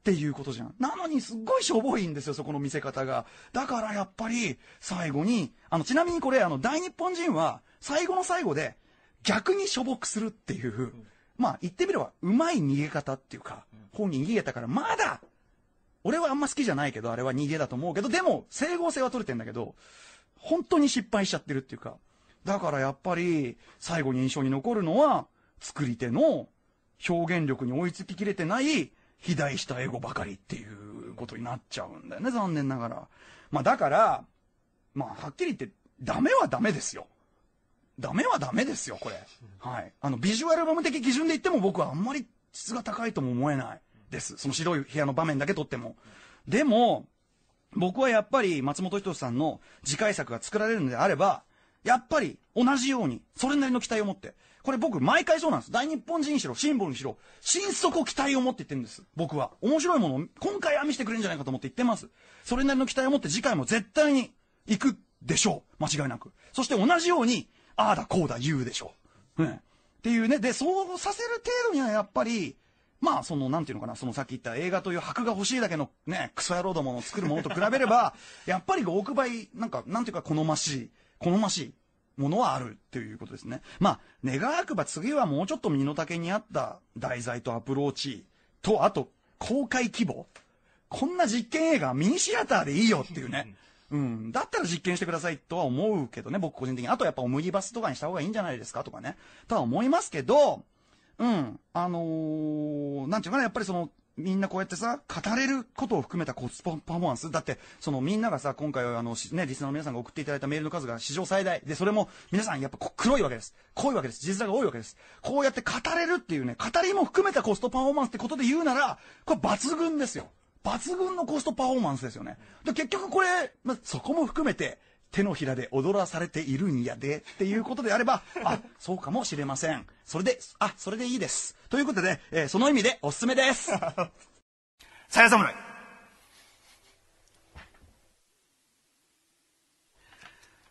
A: っていうことじゃん。なのにすっごいしょぼいんですよ、そこの見せ方が。だからやっぱり、最後に、あの、ちなみにこれ、あの、大日本人は、最後の最後で、逆にしょぼくするっていう、まあ言ってみれば、うまい逃げ方っていうか、本人逃げたから、まだ俺はあんま好きじゃないけど、あれは逃げだと思うけど、でも、整合性は取れてんだけど、本当に失敗しちゃってるっていうか、だからやっぱり、最後に印象に残るのは、作り手の表現力に追いつききれてない、肥大したエゴばかりっていうことになっちゃうんだよね、残念ながら。まあだから、まあはっきり言って、ダメはダメですよ。ダメはダメですよ、これ。はい。あの、ビジュアルバム的基準で言っても僕はあんまり質が高いとも思えないです。その白い部屋の場面だけ撮っても。でも、僕はやっぱり松本人志さんの次回作が作られるのであれば、やっぱり同じように、それなりの期待を持って。これ僕、毎回そうなんです。大日本人にしろ、シンボルにしろ、心底期待を持って言ってるんです。僕は。面白いものを今回は見せてくれるんじゃないかと思って言ってます。それなりの期待を持って次回も絶対に行くでしょう。間違いなく。そして同じように、ああだこうだ言うでしょ。うん。っていうね。で、そうさせる程度にはやっぱり、まあ、その、なんていうのかな、そのさっき言った映画という箔が欲しいだけのね、クソ野郎どもの作るものと比べれば、やっぱり5億倍、なんか、なんていうか好ましい、好ましいものはあるということですね。まあ、願わくば次はもうちょっと身の丈に合った題材とアプローチと、あと、公開規模。こんな実験映画ミニシアターでいいよっていうね。うん。だったら実験してくださいとは思うけどね、僕個人的に。あとやっぱム麦バスとかにした方がいいんじゃないですかとかね、とは思いますけど、うん。あのー、なんていうかな、やっぱりその、みんなこうやってさ、語れることを含めたコスパパフォーマンス。だって、そのみんながさ、今回はあの、ね、リスナーの皆さんが送っていただいたメールの数が史上最大。で、それも皆さんやっぱ黒いわけです。濃いわけです。実際が多いわけです。こうやって語れるっていうね、語りも含めたコストパフォーマンスってことで言うなら、これ抜群ですよ。抜群のコストパフォーマンスですよね。で結局これ、まそこも含めて、手のひらで踊らされているんやでっていうことであれば、あ、そうかもしれません。それで、あ、それでいいです。ということで、えー、その意味でおすすめです。さや侍。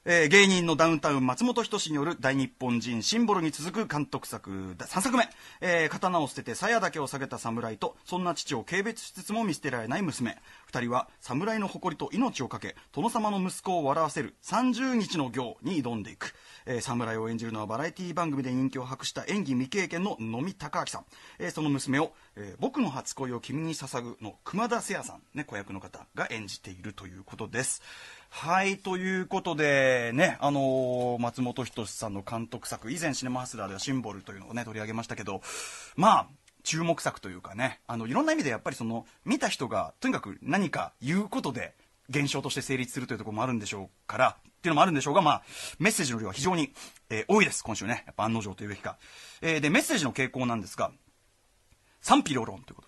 A: えー、芸人のダウンタウン松本人志による大日本人シンボルに続く監督作3作目、えー、刀を捨てて鞘だけを下げた侍とそんな父を軽蔑しつつも見捨てられない娘2人は侍の誇りと命を懸け殿様の息子を笑わせる30日の行に挑んでいく、えー、侍を演じるのはバラエティ番組で人気を博した演技未経験の野見孝明さん、えー、その娘をえー、僕の初恋を君に捧ぐの熊田聖也さん、ね、子役の方が演じているということです。はい、ということで、ね、あのー、松本人志さんの監督作、以前シネマハスラーではシンボルというのをね、取り上げましたけど、まあ、注目作というかね、あの、いろんな意味でやっぱりその、見た人が、とにかく何か言うことで、現象として成立するというところもあるんでしょうから、っていうのもあるんでしょうが、まあ、メッセージの量は非常に、えー、多いです、今週ね。やっぱ案の定というべきか。えー、で、メッセージの傾向なんですが、賛否両論ということで。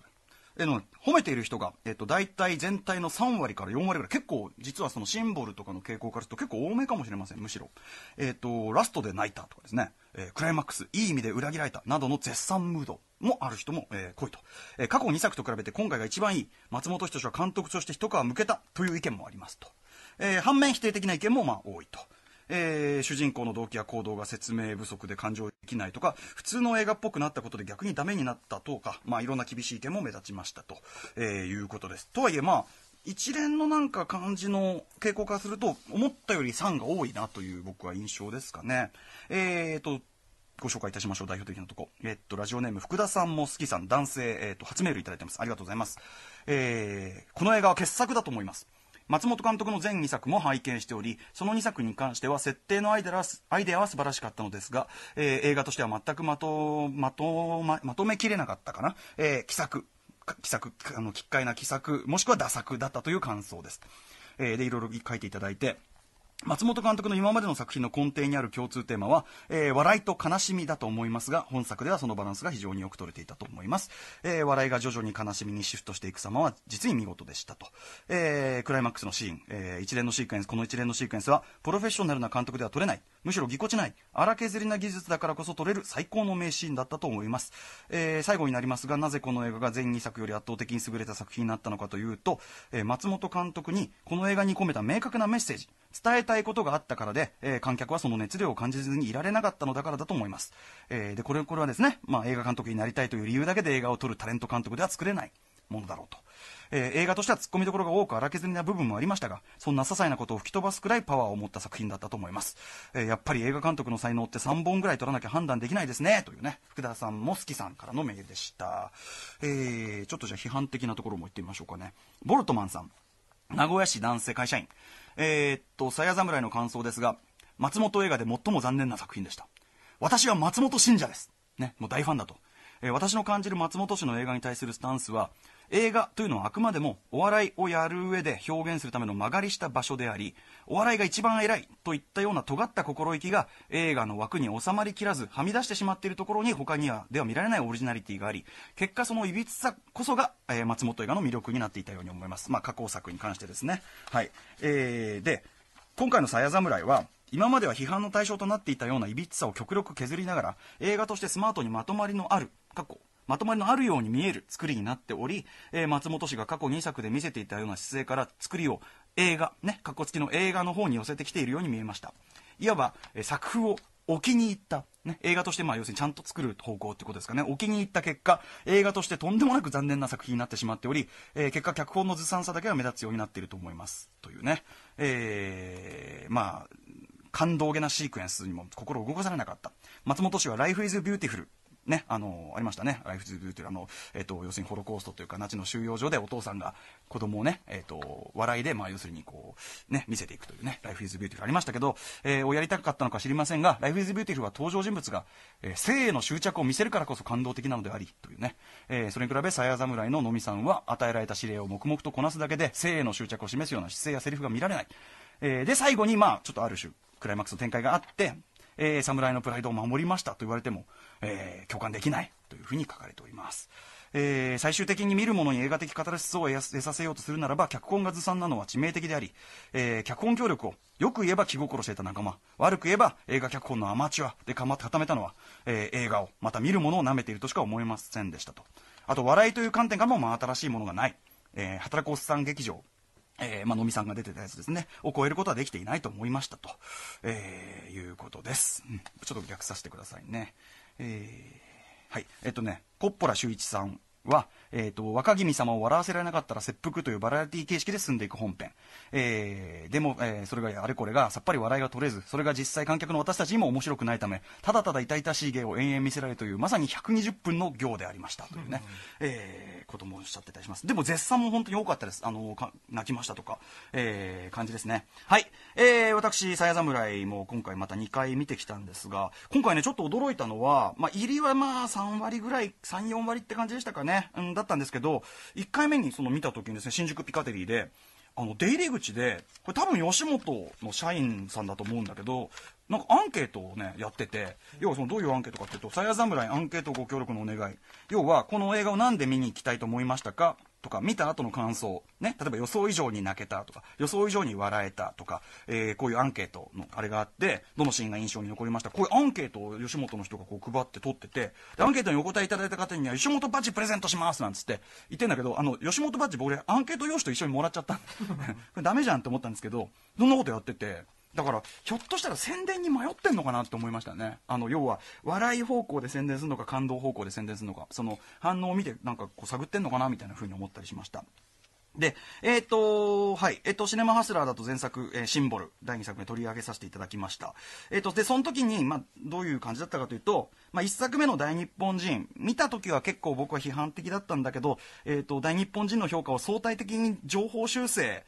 A: えの褒めている人が、えっと、大体全体の3割から4割ぐらい結構実はそのシンボルとかの傾向からすると結構多めかもしれませんむしろ、えっと、ラストで泣いたとかですね、えー、クライマックスいい意味で裏切られたなどの絶賛ムードもある人も、えー、濃いと、えー、過去2作と比べて今回が一番いい松本人志は監督として一皮むけたという意見もありますと、えー、反面否定的な意見もまあ多いと。えー、主人公の動機や行動が説明不足で感情できないとか、普通の映画っぽくなったことで逆にダメになったとか、まあいろんな厳しい意見も目立ちましたと、えー、いうことです。とはいえまあ、一連のなんか感じの傾向からすると、思ったより3が多いなという僕は印象ですかね。えーと、ご紹介いたしましょう。代表的なとこ。えっと、ラジオネーム、福田さんも好きさん、男性、えっと、初メールいただいてます。ありがとうございます。えー、この映画は傑作だと思います。松本監督の全2作も拝見しておりその2作に関しては設定のアイデアアイデアは素晴らしかったのですが、えー、映画としては全くまとまとままとめきれなかったかな、えー、奇策奇策あの奇怪な奇策もしくは打作だったという感想です、えー、でいろいろ書いていただいて松本監督の今までの作品の根底にある共通テーマは、えー、笑いと悲しみだと思いますが、本作ではそのバランスが非常によく取れていたと思います。えー、笑いが徐々に悲しみにシフトしていく様は実に見事でしたと。えー、クライマックスのシーン、え一連のシークエンス、この一連のシークエンスは、プロフェッショナルな監督では取れない。むしろぎこちない荒削りな技術だからこそ撮れる最高の名シーンだったと思います、えー、最後になりますがなぜこの映画が前2作より圧倒的に優れた作品になったのかというと、えー、松本監督にこの映画に込めた明確なメッセージ伝えたいことがあったからで、えー、観客はその熱量を感じずにいられなかったのだからだと思います、えー、でこれこれはですね、まあ、映画監督になりたいという理由だけで映画を撮るタレント監督では作れないものだろうとえー、映画としては突っ込みどころが多く荒削りな部分もありましたがそんな些細なことを吹き飛ばすくらいパワーを持った作品だったと思います、えー、やっぱり映画監督の才能って3本ぐらい取らなきゃ判断できないですねというね福田さんも好きさんからのメールでした、えー、ちょっとじゃあ批判的なところも言ってみましょうかねボルトマンさん名古屋市男性会社員えー、っと「さや侍」の感想ですが松本映画で最も残念な作品でした私は松本信者ですねもう大ファンだと、えー、私の感じる松本氏の映画に対するスタンスは映画というのはあくまでもお笑いをやる上で表現するための間借りした場所でありお笑いが一番偉いといったような尖った心意気が映画の枠に収まりきらずはみ出してしまっているところに他にはでは見られないオリジナリティがあり結果そのいびつさこそが、えー、松本映画の魅力になっていたように思います、まあ、加工作に関してですね、はいえー、で今回の「さや侍」は今までは批判の対象となっていたようないびつさを極力削りながら映画としてスマートにまとまりのある過去まとまりのあるように見える作りになっており、えー、松本氏が過去2作で見せていたような姿勢から作りを映画ねかっこつきの映画の方に寄せてきているように見えましたいわば、えー、作風をお気に入った、ね、映画としてまあ要するにちゃんと作る方向ってことですかねお気に入った結果映画としてとんでもなく残念な作品になってしまっており、えー、結果脚本のずさんさだけが目立つようになっていると思いますというねえー、まあ感動げなシークエンスにも心動かされなかった松本氏は「Life is Beautiful」ね、あの、ありましたね。ライフズブーという、あの、えっ、と、要するにホロコーストというか、ナチの収容所でお父さんが子供をね、えっ、と、笑いで、まあ、要するにこう、ね、見せていくというね、ライフイズビューティフルありましたけど、えー、をやりたかったのか知りませんが、ライフイズビューティフルは登場人物が、えー、性への執着を見せるからこそ感動的なのであり、というね。えー、それに比べ、サヤ侍ののみさんは、与えられた指令を黙々とこなすだけで、性への執着を示すような姿勢やセリフが見られない。えー、で、最後に、まあ、ちょっとある種、クライマックスの展開があって、えー、侍のプライドを守りましたと言われても、えー、共感できないというふうに書かれております。えー、最終的に見る者に映画的カタルシスを得させようとするならば脚本がずさんなのは致命的であり、えー、脚本協力をよく言えば気心していた仲間悪く言えば映画脚本のアマチュアで固めたのは、えー、映画をまた見る者を舐めているとしか思えませんでしたとあと笑いという観点からも真新しいものがない、えー、働くおっさん劇場えー、まあ、のみさんが出てたやつですね、を超えることはできていないと思いましたと、えー、いうことです。うん、ちょっと逆させてくださいね。えー、はいえっとねコッポラ修一さんは、えーと、若君様を笑わせられなかったら切腹というバラエティ形式で進んでいく本編、えー、でも、えー、それがあれこれがさっぱり笑いが取れずそれが実際観客の私たちにも面白くないためただただ痛々しい芸を延々見せられるというまさに120分の行でありましたというね、うん、えー、こともおっしゃってたりしますでも絶賛も本当に多かったですあの泣きましたとか、えー、感じですねはい、えー、私「さや侍」も今回また2回見てきたんですが今回ねちょっと驚いたのは、まあ、入りはまあ3割ぐらい34割って感じでしたかねね、うん、だったんですけど、1回目にその見た時にですね、新宿ピカデリーで、あの、出入り口で、これ多分吉本の社員さんだと思うんだけど、なんかアンケートをね、やってて、要はそのどういうアンケートかっていうと、サイヤ侍アンケートご協力のお願い。要は、この映画を何で見に行きたいと思いましたかとか、見た後の感想、ね、例えば予想以上に泣けたとか、予想以上に笑えたとか、えー、こういうアンケートのあれがあって、どのシーンが印象に残りました、こういうアンケートを吉本の人がこう配って取ってて、アンケートにお答えいただいた方には、吉本バッジプレゼントしますなんつって言ってんだけど、あの、吉本バッジ僕、アンケート用紙と一緒にもらっちゃった。これダメじゃんって思ったんですけど、どんなことやってて、だからひょっとしたら宣伝に迷ってんのかなって思いましたねあの要は笑い方向で宣伝するのか感動方向で宣伝するのかその反応を見てなんかこう探ってんのかなみたいな風に思ったりしましたで、えっ、ー、と、はい、えっ、ー、と、シネマハスラーだと前作、えー、シンボル、第2作目取り上げさせていただきました。えっ、と、で、その時に、まあ、どういう感じだったかというと、まあ、1作目の大日本人、見た時は結構僕は批判的だったんだけど、えっ、と、大日本人の評価を相対的に情報修正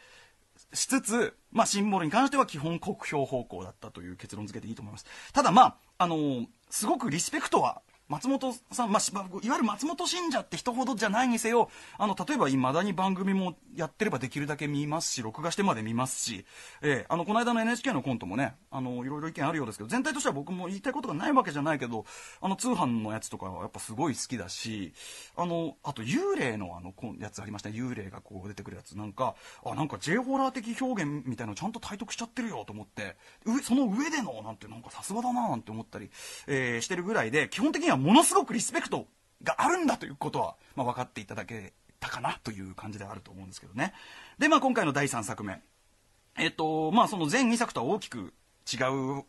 A: しつつ、まあ、シンボルに関しては基本国評方向だったという結論付けていいと思います。ただまあ、あのー、すごくリスペクトは松本さん、まあ、いわゆる松本信者って人ほどじゃないにせよあの例えばいまだに番組もやってればできるだけ見ますし録画してまで見ますし、えー、あのこの間の NHK のコントもねあのいろいろ意見あるようですけど全体としては僕も言いたいことがないわけじゃないけどあの通販のやつとかはやっぱすごい好きだしあのあと幽霊のあのやつありました幽霊がこう出てくるやつなんかあなんか J ホラー的表現みたいなのちゃんと体得しちゃってるよと思ってその上でのなんてなんかさすがだななんて思ったり、えー、してるぐらいで基本的にはものすごくリスペクトがあるんだということは、まあ、分かっていただけたかなという感じであると思うんですけどね。で、まあ、今回の第3作目。えっと、まあ、その前2作とは大きく違う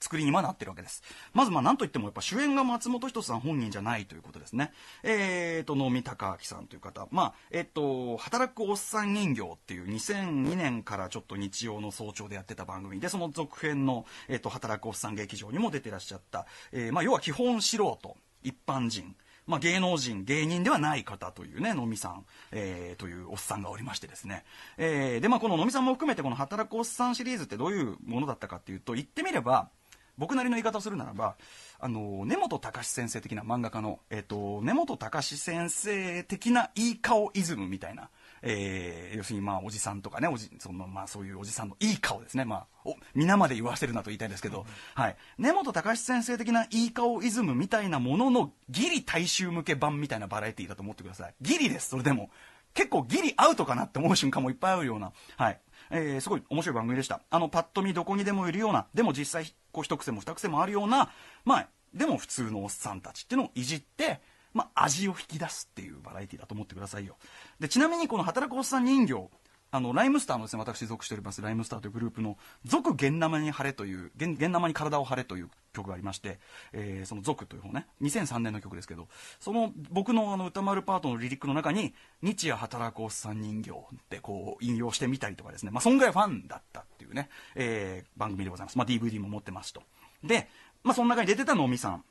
A: 作りにはなってるわけです。まず、まあ、なんといっても、やっぱ主演が松本人志さん本人じゃないということですね。えーと、能見隆明さんという方。まあ、えっ、と、働くおっさん人形っていう2002年からちょっと日曜の早朝でやってた番組で、その続編の、えっ、と、働くおっさん劇場にも出てらっしゃった。えー、まあ、要は基本素人、一般人。まあ、芸能人、芸人ではない方というね、のみさん、えー、というおっさんがおりましてですね。えー、で、まあ、こののみさんも含めて、この働くおっさんシリーズってどういうものだったかっていうと、言ってみれば、僕なりの言い方をするならばあの根本隆先生的な漫画家の、えーと、根本隆先生的ないい顔イズムみたいな。えー、要するにまあおじさんとかねおじその、まあ、そういうおじさんのいい顔ですね、まあ、お皆まで言わせるなと言いたいですけど、うん、はい、根本隆先生的ないい顔イズムみたいなもののギリ大衆向け版みたいなバラエティーだと思ってくださいギリですそれでも結構ギリアウトかなって思う瞬間もいっぱいあるような、はい、えー、すごい面白い番組でした。あの、パッと見どこにでもいるような、でも実際、こう、一癖も二癖もあるような、まあ、でも普通のおっさんたちっていうのをいじって、まあ、味を引き出すっていうバラエティだと思ってくださいよ。で、ちなみにこの働くおっさん人形、あの、ライムスターのですね、私属しております、ライムスターというグループの、俗ゲンナマに晴れという、ゲンナマに体を晴れという曲がありまして、えー、その「族」という方ね2003年の曲ですけどその僕のあの歌丸パートのリリックの中に「日夜働くおっさん人形」ってこう引用してみたりとかですね、まあ、そんぐらいファンだったっていうね、えー、番組でございます、まあ、DVD も持ってますとで、まあ、その中に出てたのおみさん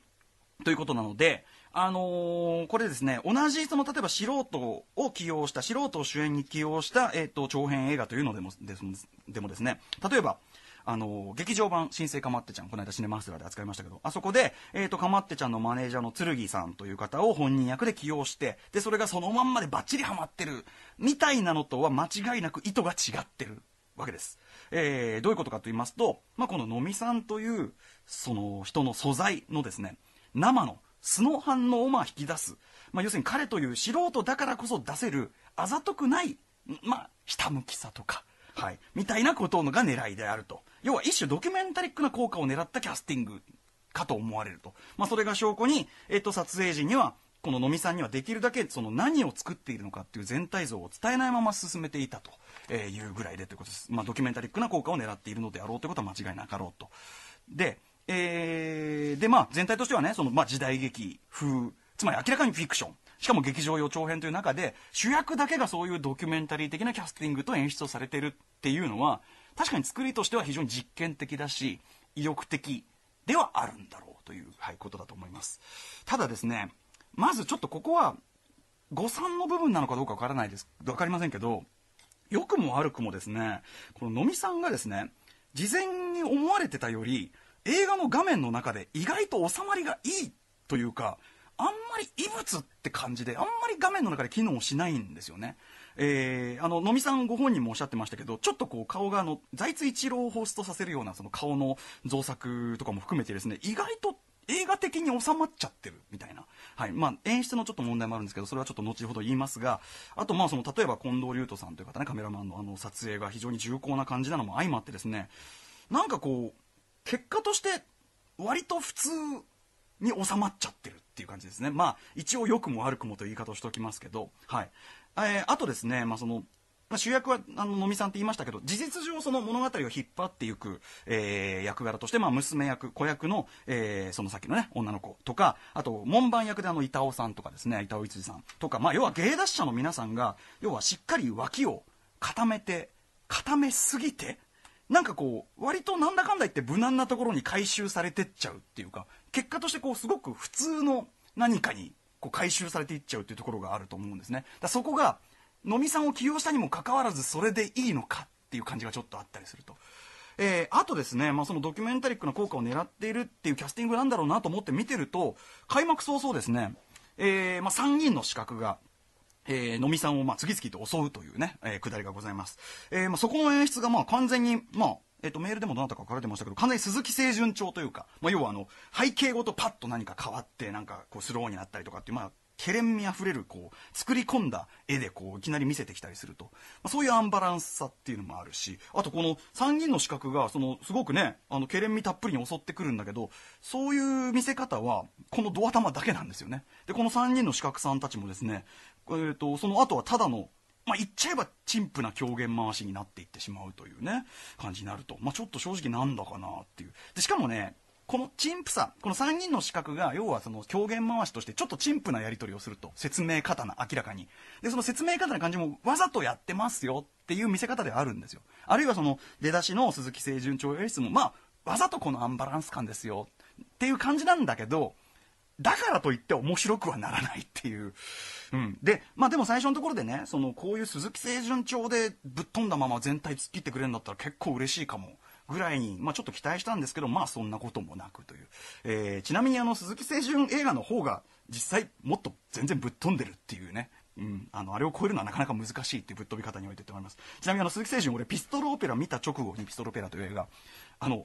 A: ということなので、あのー、これですね同じその例えば素人を起用した素人を主演に起用した、えーと、長編映画というのでもですでもですね例えばあの劇場版「新生かまってちゃん」この間シネマスラで扱いましたけどあそこで、えーと、かまってちゃんのマネージャーの剣さんという方を本人役で起用してでそれがそのまんまでバッチリハマってるみたいなのとは間違いなく意図が違ってるわけです、えー、どういうことかと言いますと、まあ、この野見さんというその人の素材のですね生の素の反応をまあ引き出す、まあ、要するに彼という素人だからこそ出せるあざとくない、まあ、ひたむきさとか、はい、みたいなことが狙いであると要は一種ドキュメンタリックな効果を狙ったキャスティングかと思われると。まあ、それが証拠に、えっと、撮影時には、この野見さんにはできるだけその何を作っているのかっていう全体像を伝えないまま進めていたというぐらいでということです。まあ、ドキュメンタリックな効果を狙っているのであろうということは間違いなかろうと。で、えー、で、まあ、全体としてはね、その、まあ、時代劇風、つまり明らかにフィクション。しかも劇場予長編という中で、主役だけがそういうドキュメンタリー的なキャスティングと演出をされているっていうのは、確かに作りとしては非常に実験的だし意欲的ではあるんだろうという、はい、ことだと思いますただですねまずちょっとここは誤算の部分なのかどうかわからないです分かりませんけど良くも悪くもですねこの能見さんがですね事前に思われてたより映画の画面の中で意外と収まりがいいというかあんまり異物って感じであんまり画面の中で機能しないんですよねえー、あの野見さんご本人もおっしゃってましたけどちょっとこう顔があの財津一郎をホ出ストさせるようなその顔の造作とかも含めてですね意外と映画的に収まっちゃってるみたいな、はいまあ、演出のちょっと問題もあるんですけどそれはちょっと後ほど言いますがあとまあその例えば近藤龍斗さんという方ねカメラマンのあの撮影が非常に重厚な感じなのも相まってですねなんかこう結果として割と普通に収まっちゃってるっていう感じですねまあ一応良くも悪くもという言い方をしておきますけどはいえー、あとですね、まあ、そのまあ、主役はあの野見さんって言いましたけど事実上その物語を引っ張っていく、えー、役柄として、まあ、娘役子役の、えー、そのきのね女の子とかあと門番役であの板尾さんとかですね板尾一さんとか、まあ、要は芸達者の皆さんが要はしっかり脇を固めて固めすぎてなんかこう割となんだかんだ言って無難なところに回収されてっちゃうっていうか結果としてこうすごく普通の何かにこう回収されていっちゃうっていうところがあると思うんですねだそこが野見さんを起用したにもかかわらずそれでいいのかっていう感じがちょっとあったりすると。えー、あとですね、まあ、そのドキュメンタリックの効果を狙っているっていうキャスティングなんだろうなと思って見てると開幕早々ですね、えー、まあ、3人の資格がえー、のみさんをまあ次々と襲うというね、えー、くだりがございます。えー、まあそこの演出がまあ完全に、まあえっと、メールでもどなたか書かれてましたけど、完全に鈴木清純調というか、まあ、要はあの、背景ごとパッと何か変わって、なんかこうスローになったりとかっていう、まあ、けれんみあふれる、こう、作り込んだ絵でこう、いきなり見せてきたりすると、まあ、そういうアンバランスさっていうのもあるし、あとこの3人の資格が、その、すごくね、あの、けれんみたっぷりに襲ってくるんだけど、そういう見せ方は、このドア玉だけなんですよね。で、この3人の資格さんたちもですね、えっ、ー、と、その後はただのまあ、言っちゃえば陳腐な狂言回しになっていってしまうというね、感じになると、まあ、ちょっと正直なんだかなっていう。で、しかもね、この陳腐さ、この3人の資格が、要はその狂言回しとしてちょっと陳腐なやり取りをすると、説明刀な、明らかに。で、その説明方な感じもわざとやってますよっていう見せ方ではあるんですよ。あるいはその出だしの鈴木清純調演出も、まあ、わざとこのアンバランス感ですよっていう感じなんだけど、だからといって面白くはならないっていう。うん、で、まあ、でも最初のところでねそのこういう鈴木清純調でぶっ飛んだまま全体突っ切ってくれるんだったら結構嬉しいかも。ぐらいに、まあ、ちょっと期待したんですけど、まあ、そんなこともなくという、えー、ちなみにあの鈴木清純映画の方が実際もっと全然ぶっ飛んでるっていうねうん、あのあれを超えるのはなかなか難しいっていうぶっ飛び方においてと思いますちなみにあの鈴木誠純俺ピストルオペラ見た直後にピストルオペラという映画あの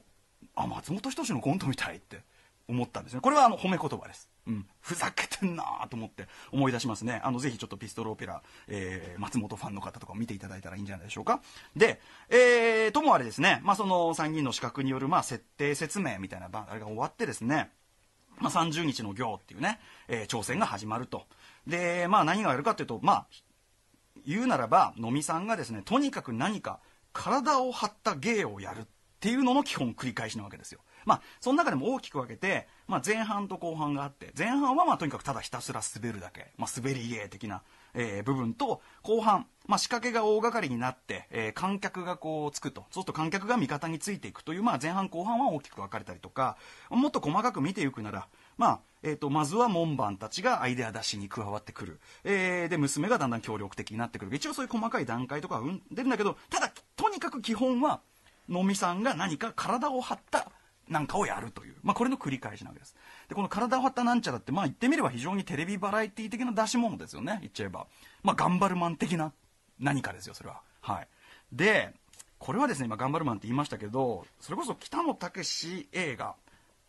A: あ松本人志のコントみたいって思ったんですね。これはあの褒め言葉です。うん。ふざけてんなと思って思い出しますね。あの、ぜひちょっとピストルオペラ、えー、松本ファンの方とかを見ていただいたらいいんじゃないでしょうか。で、えー、ともあれですね、まあ、その参議院の資格による、まあ、設定説明みたいな番、あれが終わってですね、まあ、30日の行っていうね、えー、挑戦が始まると。で、まあ、何がやるかというと、まあ、言うならば、のみさんがですね、とにかく何か体を張った芸をやるっていうのの基本繰り返しなわけですよ。まあ、その中でも大きく分けて、まあ、前半と後半があって、前半はまあとにかくただひたすら滑るだけ、まあ、滑り芸的な、えー、部分と、後半、まあ、仕掛けが大掛かりになって、えー、観客がこうつくと、そうすると観客が味方についていくという、まあ、前半後半は大きく分かれたりとか、もっと細かく見ていくなら、まあ、えーと、まずは門番たちがアイデア出しに加わってくる、えー、で娘がだんだん協力的になってくる一応そういう細かい段階とかう生んでるんだけどただとにかく基本はのみさんが何か体を張ったなんかをやるという、まあ、これの繰り返しなわけです。で、この体を張ったなんちゃらって、まあ、言ってみれば非常にテレビバラエティ的な出し物ですよね、言っちゃえば。まあ、頑張るマン的な何かですよ、それは。はい。で、これはですね、今、頑張るマンって言いましたけど、それこそ北野武映画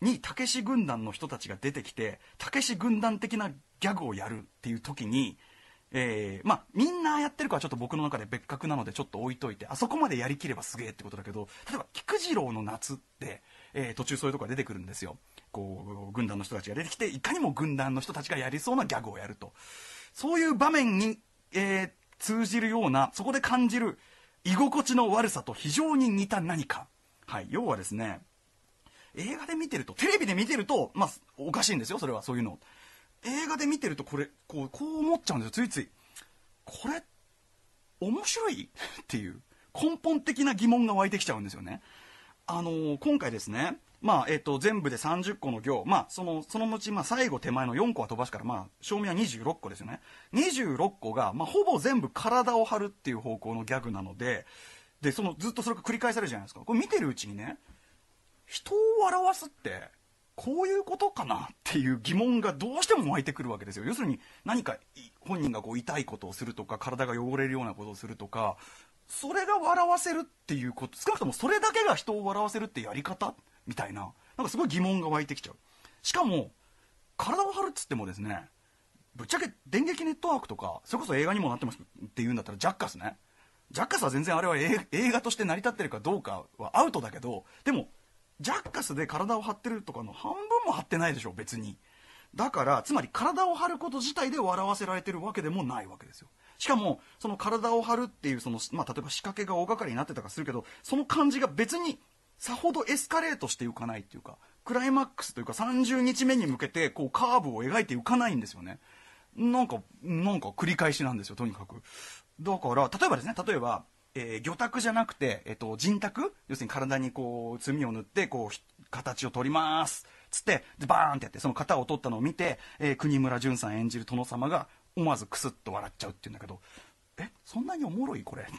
A: に、武史軍団の人たちが出てきて、武史軍団的なギャグをやるっていう時に、えー、まあ、みんなやってるかはちょっと僕の中で別格なのでちょっと置いといて、あそこまでやりきればすげえってことだけど、例えば、菊次郎の夏って、えー、途中そういうとこが出てくるんですよ。こう、軍団の人たちが出てきて、いかにも軍団の人たちがやりそうなギャグをやると。そういう場面に、えー、通じるような、そこで感じる居心地の悪さと非常に似た何か。はい。要はですね、映画で見てると、テレビで見てると、まあ、おかしいんですよ、それは、そういうの。映画で見てると、これ、こう、こう思っちゃうんですよ、ついつい。これ、面白いっていう、根本的な疑問が湧いてきちゃうんですよね。あのー、今回ですね、まあえっと、全部で30個の行、まあ、そのその後、まあ、最後手前の4個は飛ばしから、まあ、正面は26個ですよね26個が、まあ、ほぼ全部体を張るっていう方向のギャグなのででそのずっとそれが繰り返されるじゃないですかこれ見てるうちにね人を笑わすってこういうことかなっていう疑問がどうしても湧いてくるわけですよ要するに何か本人がこう痛いことをするとか体が汚れるようなことをするとかそれが笑わせるっていうこと少なくともそれだけが人を笑わせるってやり方みたいななんかすごい疑問が湧いてきちゃうしかも体を張るっつってもですねぶっちゃけ電撃ネットワークとかそれこそ映画にもなってますっていうんだったらジャッカスねジャッカスは全然あれは映画として成り立ってるかどうかはアウトだけどでもジャッカスで体を張ってるとかの半分も張ってないでしょ別にだからつまり体を張ること自体で笑わせられてるわけでもないわけですよしかもその体を張るっていうその、まあ、例えば仕掛けが大掛かりになってたかするけどその感じが別にさほどエスカレートしていかないっていうかクライマックスというか30日目に向けてこうカーブを描いていかないんですよねなんかなんか繰り返しなんですよとにかくだから例えばですね例えばえー、魚拓じゃなくて、えっと、人拓要するに体にこう、罪を塗って、こう、形を取ります。つって、で、バーンってやって、その型を取ったのを見て、えー、国村淳さん演じる殿様が、思わずクスッと笑っちゃうっていうんだけど、え、そんなにおもろいこれってい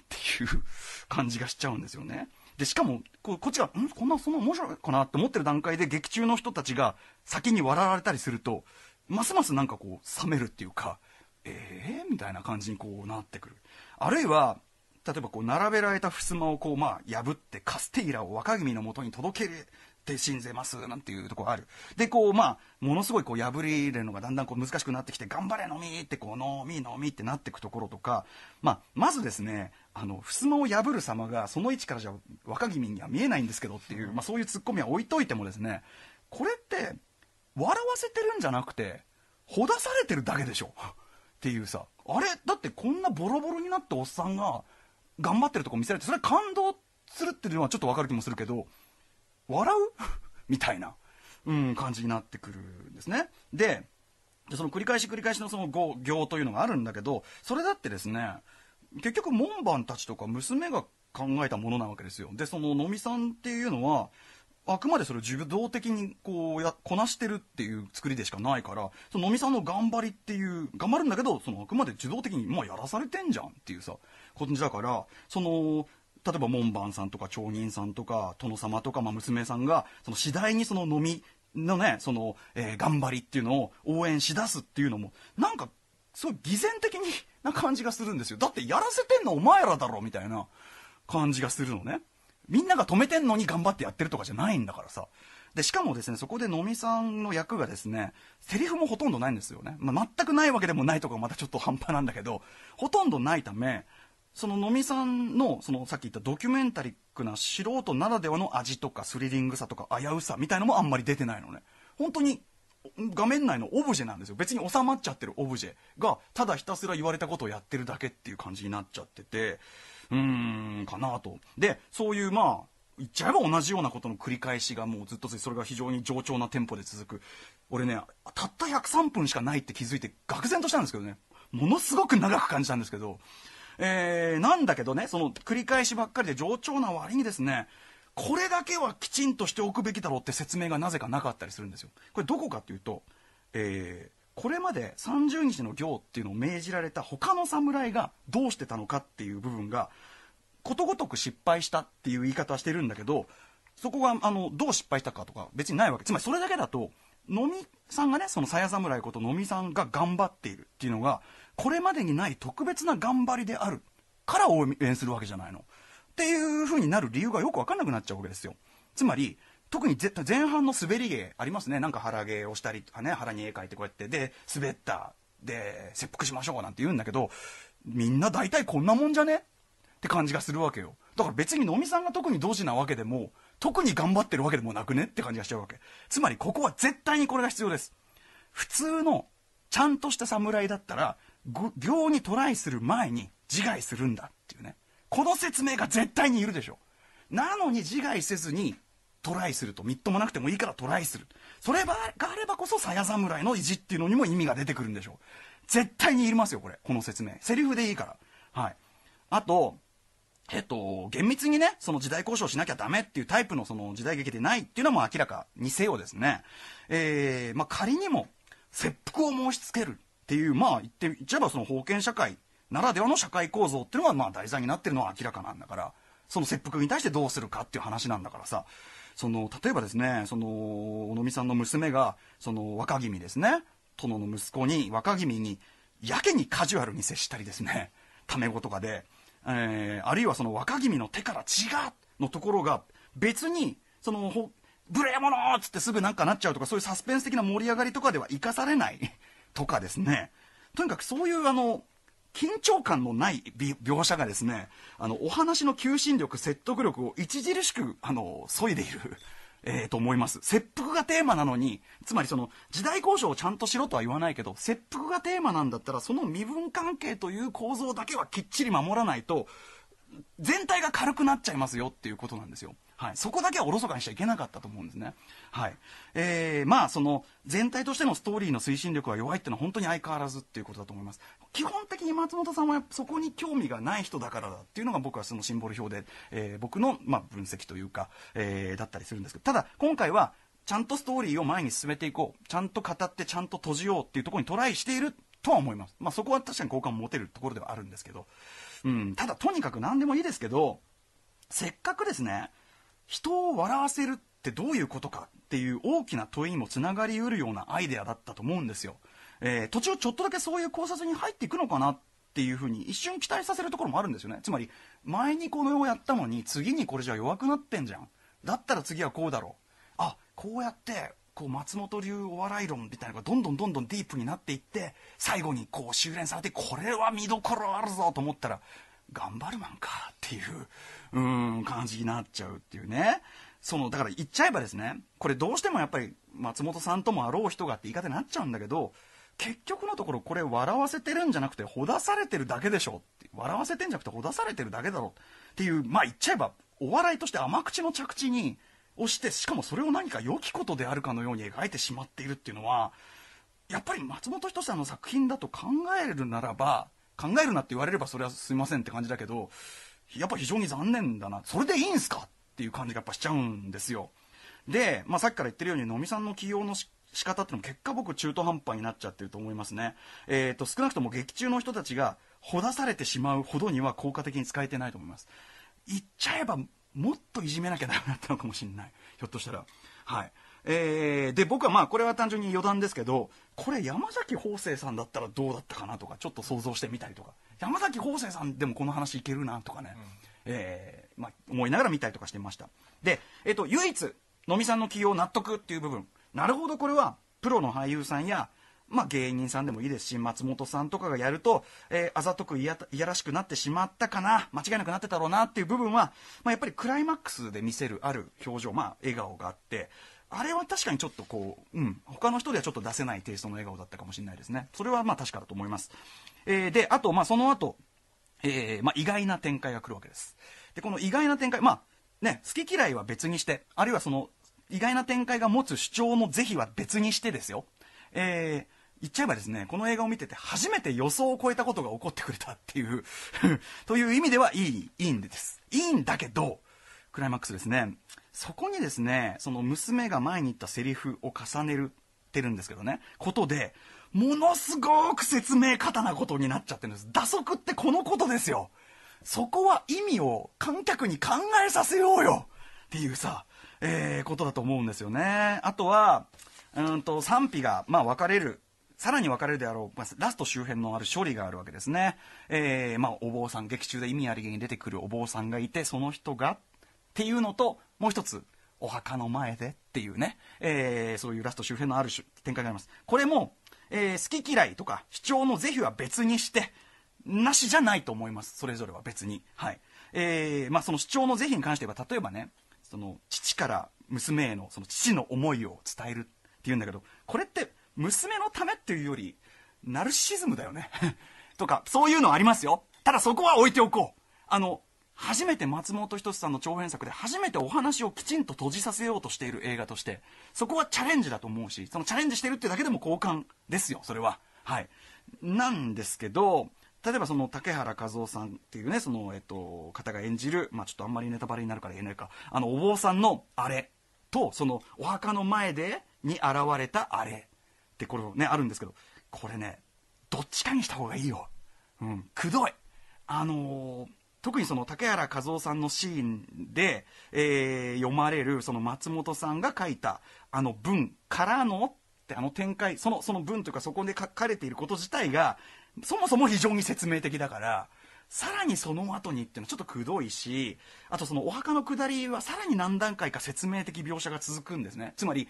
A: う感じがしちゃうんですよね。で、しかも、ここっちが、んこんな、そんな面白いかなって思ってる段階で劇中の人たちが先に笑われたりすると、ますますなんかこう、冷めるっていうか、えー、みたいな感じにこうなってくる。あるいは、例えばこう並べられた襖をこうまあ破ってカステイラを若君のもとに届けって信ぜますなんていうとこあるでこうまあものすごいこう破り入れるのがだんだんこう難しくなってきて頑張れ飲みってこう飲み飲みってなっていくところとか、まあ、まずですねあの襖を破る様がその位置からじゃ若君には見えないんですけどっていう、まあ、そういうツッコミは置いといてもですねこれって笑わせてるんじゃなくてほだされてるだけでしょっていうさあれだってこんなボロボロになったおっさんが頑張ってるとこ見せられてそれ感動するっていうのはちょっと分かる気もするけど笑う みたいな、うん、感じになってくるんですね。で、その繰り返し繰り返しのその行というのがあるんだけど、それだってですね、結局門番たちとか娘が考えたものなわけですよ。で、その野見さんっていうのは、あくまでそれを受動的にこうやこなしてるっていう作りでしかないからその野見さんの頑張りっていう頑張るんだけどそのあくまで受動的にもうやらされてんじゃんっていうさ感じだからその例えば門番さんとか町人さんとか殿様とか、まあ、娘さんがその次第にその飲みのねその、えー、頑張りっていうのを応援しだすっていうのもなんかすごい偽善的にな感じがするんですよだってやらせてんのお前らだろみたいな感じがするのねみんなが止めてんのに頑張ってやってるとかじゃないんだからさでしかもですねそこでのみさんの役がですねセリフもほとんどないんですよね、まあ、全くないわけでもないとかまたちょっと半端なんだけどほとんどないためその野見さんのそのさっき言ったドキュメンタリックな素人ならではの味とかスリリングさとか危うさみたいのもあんまり出てないのね本当に画面内のオブジェなんですよ別に収まっちゃってるオブジェがただひたすら言われたことをやってるだけっていう感じになっちゃっててうーんかなとでそういうまあ言っちゃえば同じようなことの繰り返しがもうずっとそれが非常に冗長なテンポで続く俺ねたった103分しかないって気づいて愕然としたんですけどねものすごく長く感じたんですけどえー、なんだけどね、その繰り返しばっかりで冗長な割にですね、これだけはきちんとしておくべきだろうって説明がなぜかなかったりするんですよ。これどこかっていうと、えー、これまで30日の行っていうのを命じられた他の侍がどうしてたのかっていう部分が、ことごとく失敗したっていう言い方はしてるんだけど、そこがあのどう失敗したかとか別にないわけ。つまりそれだけだと、のみさんがね、その鞘侍ことのみさんが頑張っているっていうのが、これまでにない特別な頑張りであるから応援するわけじゃないの。っていう風になる理由がよく分かんなくなっちゃうわけですよ。つまり、特に前半の滑り芸ありますね。なんか腹芸をしたりとかね、腹に絵描いてこうやって、で、滑った、で、切腹しましょうなんて言うんだけど、みんな大体こんなもんじゃねって感じがするわけよ。だから別にのみさんが特にドジなわけでも、特に頑張ってるわけでもなくねって感じがしちゃうわけ。つまりここは絶対にこれが必要です。普通の、ちゃんとした侍だったら、行にトライする前に自害するんだっていうねこの説明が絶対にいるでしょなのに自害せずにトライするとみっともなくてもいいからトライするそれがあればこそ鞘侍の意地っていうのにも意味が出てくるんでしょう絶対にいりますよこれこの説明セリフでいいからはいあとえっと、厳密にね、その時代交渉しなきゃダメっていうタイプのその時代劇でないっていうのも明らかにせよですね、えー、まあ、仮にも切腹を申し付けるっていうまあ言って言っちゃえばその封建社会ならではの社会構造っていうのがまあ題材になってるのは明らかなんだからその切腹に対してどうするかっていう話なんだからさその例えばですねその小野美さんの娘がその若君ですね殿の息子に若君にやけにカジュアルに接したりですね タメ語とかで、えー、あるいはその若君の手から血がのところが別にその無礼者っつってすぐなんかなっちゃうとかそういうサスペンス的な盛り上がりとかでは生かされないとかですね、とにかくそういうあの、緊張感のない描写がですね、あの、お話の求心力、説得力を著しく、あの、削いでいる。えー、と思います。切腹がテーマなのに、つまりその時代交渉をちゃんとしろとは言わないけど、切腹がテーマなんだったら、その身分関係という構造だけはきっちり守らないと、全体が軽くなっちゃいますよっていうことなんですよ。はい、そこだけはおろそかにしちゃいけなかったと思うんですね。はいえー、まあその全体としてのストーリーの推進力が弱いっていうのは本当に相変わらずっていうことだと思います。基本的に松本さんはそこに興味がない人だからだっていうのが僕はそのシンボル表で、えー、僕の、まあ、分析というか、えー、だったりするんですけどただ今回はちゃんとストーリーを前に進めていこうちゃんと語ってちゃんと閉じようっていうところにトライしているとは思います、まあ、そこは確かに好感持てるところではあるんですけど、うん、ただとにかく何でもいいですけどせっかくですね人を笑わせるってどういうことかっていう大きな問いにもつながりうるようなアイデアだったと思うんですよ。えー、途中ちょっとだけそういう考察に入っていくのかなっていうふうに一瞬期待させるところもあるんですよね。つまり、前にこの世をやったのに次にこれじゃ弱くなってんじゃん。だったら次はこうだろう。あ、こうやって、こう松本流お笑い論みたいなのがどんどんどんどんディープになっていって最後にこう修練されてこれは見どころあるぞと思ったら頑張るマンかっていううん、感じになっちゃうっていうね。その、だから言っちゃえばですね、これどうしてもやっぱり松本さんともあろう人がって言い方になっちゃうんだけど、結局のところこれ笑わせてるんじゃなくてほだされてるだけでしょって笑わせてんじゃなくてほだされてるだけだろっていうまあ言っちゃえばお笑いとして甘口の着地に押してしかもそれを何か良きことであるかのように描いてしまっているっていうのはやっぱり松本人志さんの作品だと考えるならば考えるなって言われればそれはすいませんって感じだけどやっぱ非常に残念だな。それでいいんすかっていう感じがやっぱしちゃうんですよ。で、まあ、さっきから言ってるように、野見さんの起用の仕方っていうのも結果僕中途半端になっちゃってると思いますね。えっ、ー、と、少なくとも劇中の人たちがほだされてしまうほどには効果的に使えてないと思います。言っちゃえばもっといじめなきゃダメだったのかもしれない。ひょっとしたら。はい。えー、で僕はまあこれは単純に余談ですけどこれ山崎邦生さんだったらどうだったかなとかちょっと想像してみたりとか山崎邦生さんでもこの話いけるなとかね、うん、えー、まあ、思いながら見たりとかしてましたで、えーと、唯一野見さんの起用納得っていう部分なるほどこれはプロの俳優さんやまあ、芸人さんでもいいですし松本さんとかがやると、えー、あざとくいやらしくなってしまったかな間違いなくなってたろうなっていう部分は、まあ、やっぱりクライマックスで見せるある表情、まあ、笑顔があってあれは確かにちょっとこう、うん、他の人ではちょっと出せないテイストの笑顔だったかもしれないですね。それはまあ確かだと思います。えー、で、あと、まあその後、えー、まあ意外な展開が来るわけです。で、この意外な展開、まあね、好き嫌いは別にして、あるいはその意外な展開が持つ主張の是非は別にしてですよ。えー、言っちゃえばですね、この映画を見てて初めて予想を超えたことが起こってくれたっていう という意味ではいい、いいんです。いいんだけど、クライマックスですねそこにですねその娘が前に言ったセリフを重ねるてるんですけどねことでものすごく説明方なことになっちゃってるんです打足ってこのことですよそこは意味を観客に考えさせようよっていうさ、えー、ことだと思うんですよねあとはうんと賛否が、まあ、分かれるさらに分かれるであろう、まあ、ラスト周辺のある処理があるわけですね。えー、まあ、お坊さん、劇中で意味ありげに出てくるお坊さんがいて、その人がっっていうのともう一つお墓の前でっていうね、えー、そういうラスト周辺のある展開がありますこれも、えー、好き嫌いとか主張の是非は別にしてなしじゃないと思いますそれぞれは別にはいえー、まあ、その主張の是非に関しては例えばねその父から娘へのその父の思いを伝えるっていうんだけどこれって娘のためっていうよりナルシズムだよね とかそういうのありますよただそこは置いておこうあの初めて松本人志さんの長編作で初めてお話をきちんと閉じさせようとしている映画としてそこはチャレンジだと思うしそのチャレンジしてるってだけでも好感ですよそれははいなんですけど例えばその竹原和夫さんっていうねその、えっと、方が演じる、まあ、ちょっとあんまりネタバレになるから言えないかあのお坊さんのあれとそのお墓の前でに現れたあれってこれねあるんですけどこれねどっちかにした方がいいよ、うん、くどいあのー特にその竹原和夫さんのシーンで、えー、読まれるその松本さんが書いたあの文からのってあの展開そのその文というかそこで書かれていること自体がそもそも非常に説明的だから。さらにその後にっていうのはちょっとくどいし、あとそのお墓のくだりはさらに何段階か説明的描写が続くんですね。つまり、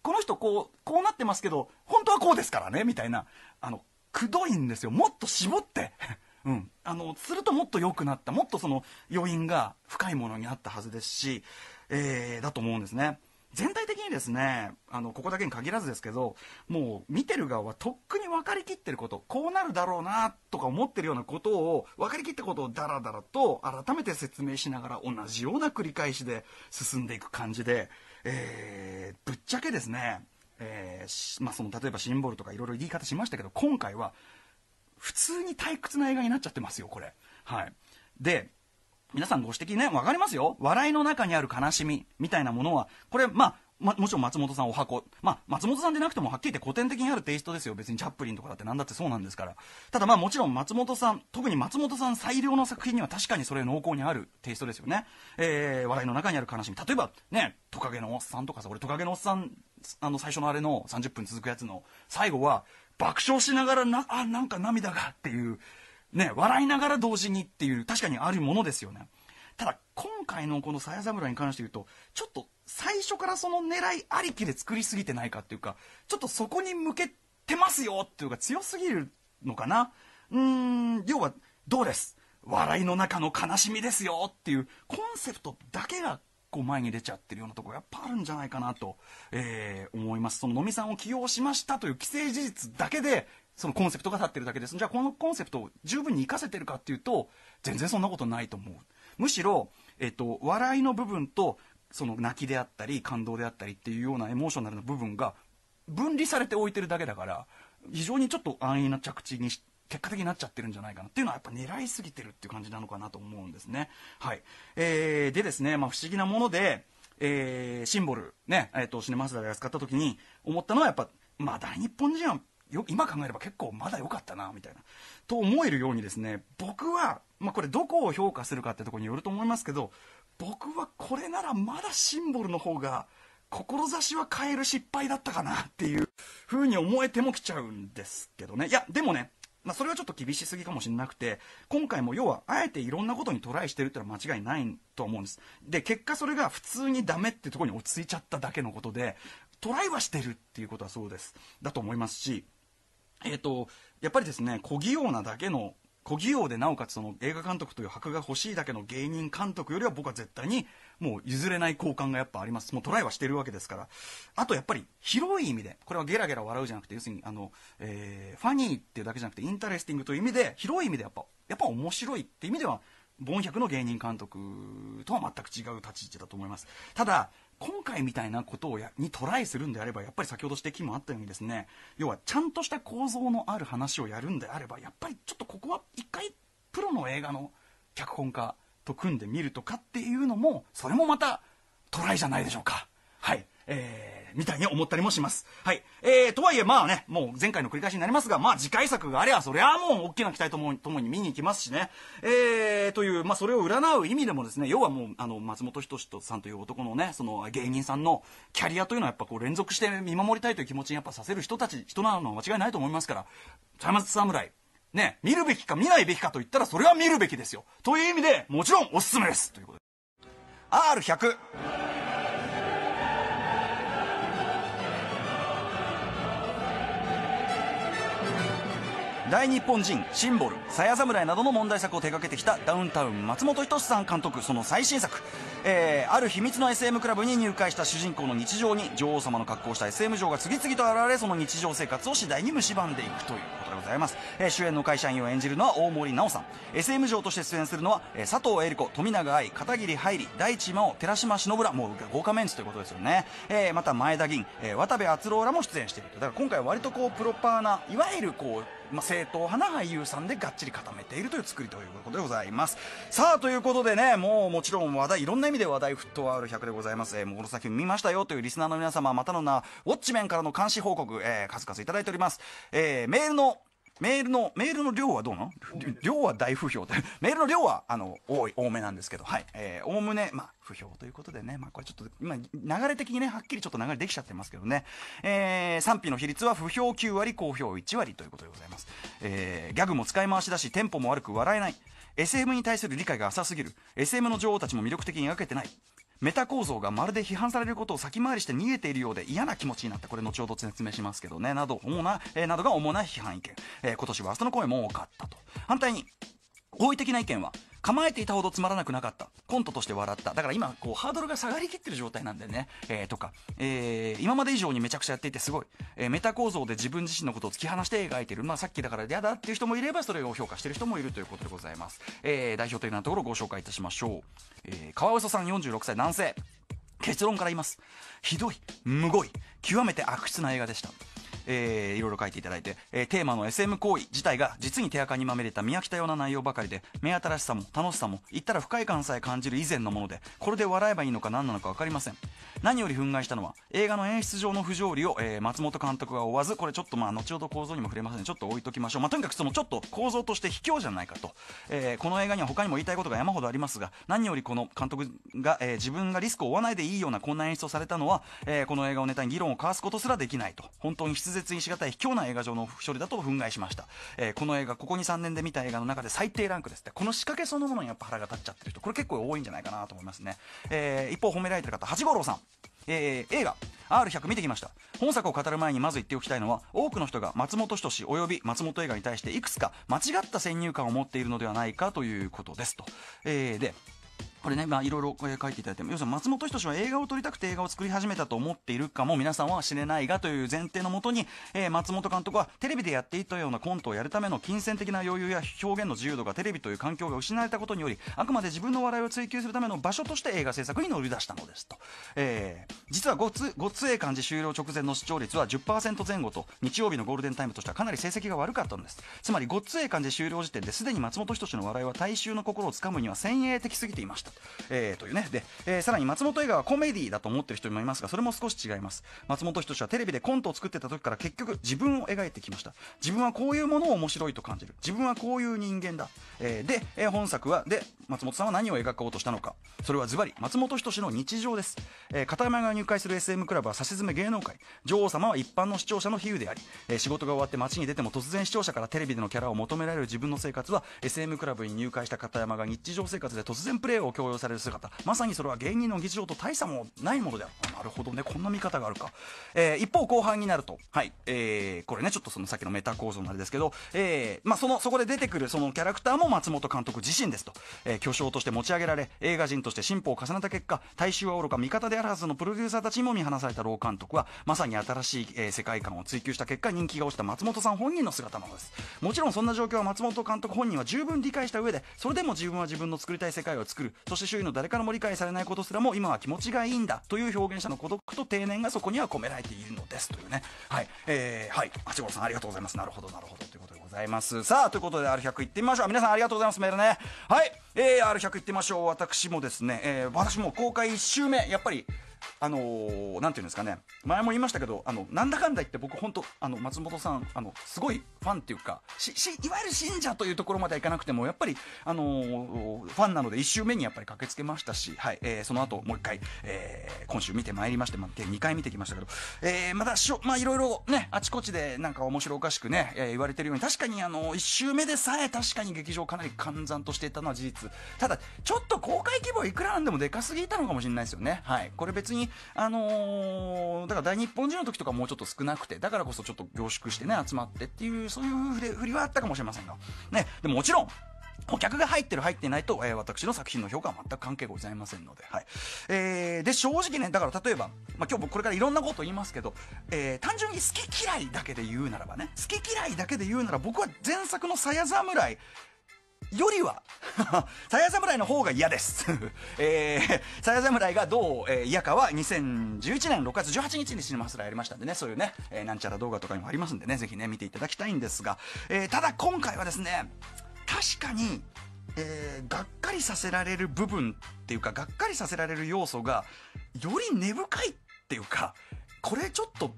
A: この人こう、こうなってますけど、本当はこうですからね、みたいな、あの、くどいんですよ。もっと絞ってうん、あのするともっと良くなったもっとその余韻が深いものになったはずですし、えー、だと思うんですね。全体的にですねあのここだけに限らずですけどもう見てる側はとっくに分かりきってることこうなるだろうなとか思ってるようなことを分かりきったことをだらだらと改めて説明しながら同じような繰り返しで進んでいく感じで、えー、ぶっちゃけですねえーまあ、その例えばシンボルとかいろいろ言い方しましたけど今回は普通に退屈な映画になっちゃってますよ、これ。はい。で、皆さんご指摘ね、わかりますよ。笑いの中にある悲しみみたいなものは、これ、まあ、ま、もちろん松本さんお箱。まあ、松本さんでなくてもはっきり言って古典的にあるテイストですよ。別にチャップリンとかだって何だってそうなんですから。ただまあもちろん松本さん、特に松本さん最良の作品には確かにそれ濃厚にあるテイストですよね。えー、笑いの中にある悲しみ。例えばね、トカゲのおっさんとかさ、俺トカゲのおっさん、あの最初のあれの30分続くやつの最後は、爆笑しながらな、あ、なんか涙がっていう、ね、笑いながら同時にっていう、確かにあるものですよね。ただ、今回のこの鞘侍に関して言うと、ちょっと最初からその狙いありきで作りすぎてないかっていうか、ちょっとそこに向けてますよっていうか強すぎるのかな。うーん、要は、どうです笑いの中の悲しみですよっていうコンセプトだけが構前に出ちゃってるようなところやっぱあるんじゃないかなと、えー、思います。その野見さんを起用しましたという既成事実だけで、そのコンセプトが立ってるだけです。じゃあこのコンセプトを十分に活かせてるかっていうと、全然そんなことないと思う。むしろ、えっ、ー、と、笑いの部分と、その泣きであったり、感動であったりっていうようなエモーショナルな部分が分離されておいてるだけだから、非常にちょっと安易な着地に結果的になっちゃってるんじゃないかなっていうのはやっぱ狙いすぎてるっていう感じなのかなと思うんですね。はい。えー、でですね、まあ、不思議なもので、えー、シンボル、ね、えっ、ー、と、シネマスダで扱った時に思ったのはやっぱ、まあ、大日本人はよ今考えれば結構まだ良かったなみたいなと思えるようにですね僕は、まあ、これどこを評価するかってとこによると思いますけど僕はこれならまだシンボルの方が志は変える失敗だったかなっていうふうに思えてもきちゃうんですけどねいやでもねまあ、それはちょっと厳しすぎかもしれなくて、今回も要は、あえていろんなことにトライしてるってのは間違いないと思うんです。で、結果それが普通にダメってとこに落ち着いちゃっただけのことで、トライはしてるっていうことはそうです。だと思いますし、えっ、ー、と、やっぱりですね、小器用なだけの小企業でなおかつその映画監督という箔が欲しいだけの芸人監督よりは僕は絶対にもう譲れない好感がやっぱありますもうトライはしてるわけですからあとやっぱり広い意味でこれはゲラゲラ笑うじゃなくて要するにあの、えー、ファニーっていうだけじゃなくてインタレスティングという意味で広い意味でやっぱやっぱ面白いって意味ではボン百の芸人監督とは全く違う立ち位置だと思いますただ今回みたいなことをやにトライするんであればやっぱり先ほど指摘もあったようにですね要はちゃんとした構造のある話をやるんであればやっぱりちょっとここは一回プロの映画の脚本家と組んでみるとかっていうのもそれもまたトライじゃないでしょうか。はいえー、みたいに思ったりもします。はい。えー、とはいえ、まあね、もう前回の繰り返しになりますが、まあ次回作があれば、それはもう大きな期待ともともに見に行きますしね。えー、という、まあそれを占う意味でもですね、要はもう、あの、松本人志さんという男のね、その芸人さんのキャリアというのはやっぱこう連続して見守りたいという気持ちにやっぱさせる人たち、人なのは間違いないと思いますから、茶松侍、ね、見るべきか見ないべきかと言ったらそれは見るべきですよ。という意味で、もちろんおすすめですということで。R100 大日本人シンボルさや侍などの問題作を手掛けてきたダウンタウン松本人志さん監督その最新作、えー、ある秘密の SM クラブに入会した主人公の日常に女王様の格好をした SM 嬢が次々と現れその日常生活を次第に蝕んでいくということでございます、えー、主演の会社員を演じるのは大森奈緒さん SM 嬢として出演するのは、えー、佐藤恵理子富永愛片桐はいり大地真央寺島忍らもう豪華メンツということですよね、えー、また前田銀、えー、渡部篤郎らも出演しているだから今回は割とこうプロパーないわゆるこうまあ、正統派な俳優さんでがっちり固めているという作りということでございますさあということでねもうもちろん話題いろんな意味で話題沸騰ある100でございます、えー、もうこの作品見ましたよというリスナーの皆様またのなウォッチメンからの監視報告、えー、数々いただいております、えー、メールのメールのメールの量はどうなの量は大不評で メールの量はあの多い多めなんですけどはいおおむねまあ不評ということでねまあこれちょっと今流れ的にねはっきりちょっと流れできちゃってますけどね、えー、賛否の比率は不評9割好評1割ということでございます、えー、ギャグも使い回しだしテンポも悪く笑えない SM に対する理解が浅すぎる SM の女王たちも魅力的に描けてないメタ構造がまるで批判されることを先回りして逃げているようで嫌な気持ちになったこれ後ほど説明しますけどねなど主な、えー、などが主な批判意見、えー、今年はその声も多かったと反対に好意的な意見は構えていたほどつまらなくなかった。コントとして笑った。だから今、こう、ハードルが下がりきってる状態なんでね。えー、とか、えー、今まで以上にめちゃくちゃやっていてすごい。えー、メタ構造で自分自身のことを突き放して描いてる。まあ、さっきだから嫌だっていう人もいれば、それを評価してる人もいるということでございます。えー、代表的なところをご紹介いたしましょう。えー、川嘘さん46歳男性。結論から言います。ひどい、むごい、極めて悪質な映画でした。えー、いろいろ書いていただいて、えー、テーマの SM 行為自体が実に手垢にまみれた見飽きたような内容ばかりで目新しさも楽しさも言ったら不快感さえ感じる以前のものでこれで笑えばいいのか何なのか分かりません何より憤慨したのは映画の演出上の不条理を、えー、松本監督が追わずこれちょっとまあ後ほど構造にも触れませんちょっと置いときましょう、まあ、とにかくそのちょっと構造として卑怯じゃないかと、えー、この映画には他にも言いたいことが山ほどありますが何よりこの監督が、えー、自分がリスクを負わないでいいようなこんな演出をされたのは、えー、この映画をネタに議論を交わすことすらできないと本当に筆舌にしがたい卑怯な映画上の処理だと憤慨しました、えー、この映画ここ23年で見た映画の中で最低ランクですってこの仕掛けそのものにやっぱ腹が立っちゃってる人これ結構多いんじゃないかなと思いますね、えー、一方褒められてる方八五郎さんえー、映画 R100 見てきました本作を語る前にまず言っておきたいのは多くの人が松本人志及び松本映画に対していくつか間違った先入観を持っているのではないかということですと、えー、でこれね、まあ、いろいろ書いていただいても、要するに松本人志は映画を撮りたくて映画を作り始めたと思っているかも皆さんは知れないがという前提のもとに、えー、松本監督はテレビでやっていたようなコントをやるための金銭的な余裕や表現の自由度がテレビという環境が失われたことにより、あくまで自分の笑いを追求するための場所として映画制作に乗り出したのですと。えー、実はごつ、ごつえ漢字終了直前の視聴率は10%前後と、日曜日のゴールデンタイムとしてはかなり成績が悪かったのです。つまり、ごつえ漢字終了時点ですでに松本人志の笑いは大衆の心をつかむには先鋭的すぎていました。えー、というねで、えー、さらに松本映画はコメディだと思ってる人もいますがそれも少し違います松本人志はテレビでコントを作ってた時から結局自分を描いてきました自分はこういうものを面白いと感じる自分はこういう人間だ、えー、で、え本作はで松本さんは何を描こうとしたのかそれはズバリ松本人志の日常です、え片山が入会する SM クラブは指し詰め芸能界女王様は一般の視聴者の比喩であり、え仕事が終わって街に出ても突然視聴者からテレビでのキャラを求められる自分の生活は SM クラブに入会した片山が日常生活で突然プレーを強要される姿まさにそれは芸人の議場と大差もないものであるなるほどねこんな見方があるか、えー、一方後半になるとはい、えー、これねちょっとそのさっきのメタ構造のあれですけど、えーまあ、そのそこで出てくるそのキャラクターも松本監督自身ですと、えー、巨匠として持ち上げられ映画人として進歩を重ねた結果大衆はおろか味方であるはずのプロデューサーたちにも見放された老監督はまさに新しい、えー、世界観を追求した結果人気が落ちた松本さん本人の姿なのですもちろんそんな状況は松本監督本人は十分理解した上でそれでも自分は自分の作りたい世界を作るそして周囲の誰からも理解されないことすらも今は気持ちがいいんだという表現者の孤独と定年がそこには込められているのですというねはいえー、はい八五郎さんありがとうございますなるほどなるほどということでございますさあということで R100 いってみましょう皆さんありがとうございますメールねはい、えー、R100 いってみましょう私もですね、えー、私も公開1周目やっぱりあのー、なんていうんですかね前も言いましたけどあのなんだかんだ言って僕本当あの松本さんあのすごいファンっていうかししいわゆる信者というところまではいかなくてもやっぱり、あのー、ファンなので1週目にやっぱり駆けつけましたし、はいえー、その後もう1回、えー、今週見てまいりまして、まあ、2回見てきましたけど、えー、まだしょ、まあ、いろいろねあちこちでなんか面白おかしくね、えー、言われてるように確かに、あのー、1週目でさえ確かに劇場かなり換算としていたのは事実ただちょっと公開規模いくらなんでもでかすぎたのかもしれないですよね。はいこれ別別に、あのー、だから大日本人の時とかもうちょっと少なくて、だからこそちょっと凝縮してね、集まってっていう、そういう振りはあったかもしれませんが。ね、でももちろん、顧客が入ってる入っていないと、えー、私の作品の評価は全く関係ございませんので、はい。えー、で、正直ね、だから例えば、まあ、今日もこれからいろんなこと言いますけど、えー、単純に好き嫌いだけで言うならばね、好き嫌いだけで言うなら僕は前作のさや侍よりは、さや侍の方が嫌です。えー、さや侍がどう、えー、嫌かは2011年6月18日にシネマスラやりましたんでね、そういうね、えー、なんちゃら動画とかにもありますんでね、ぜひね、見ていただきたいんですが、えー、ただ今回はですね、確かに、えー、がっかりさせられる部分っていうか、がっかりさせられる要素が、より根深いっていうか、これちょっと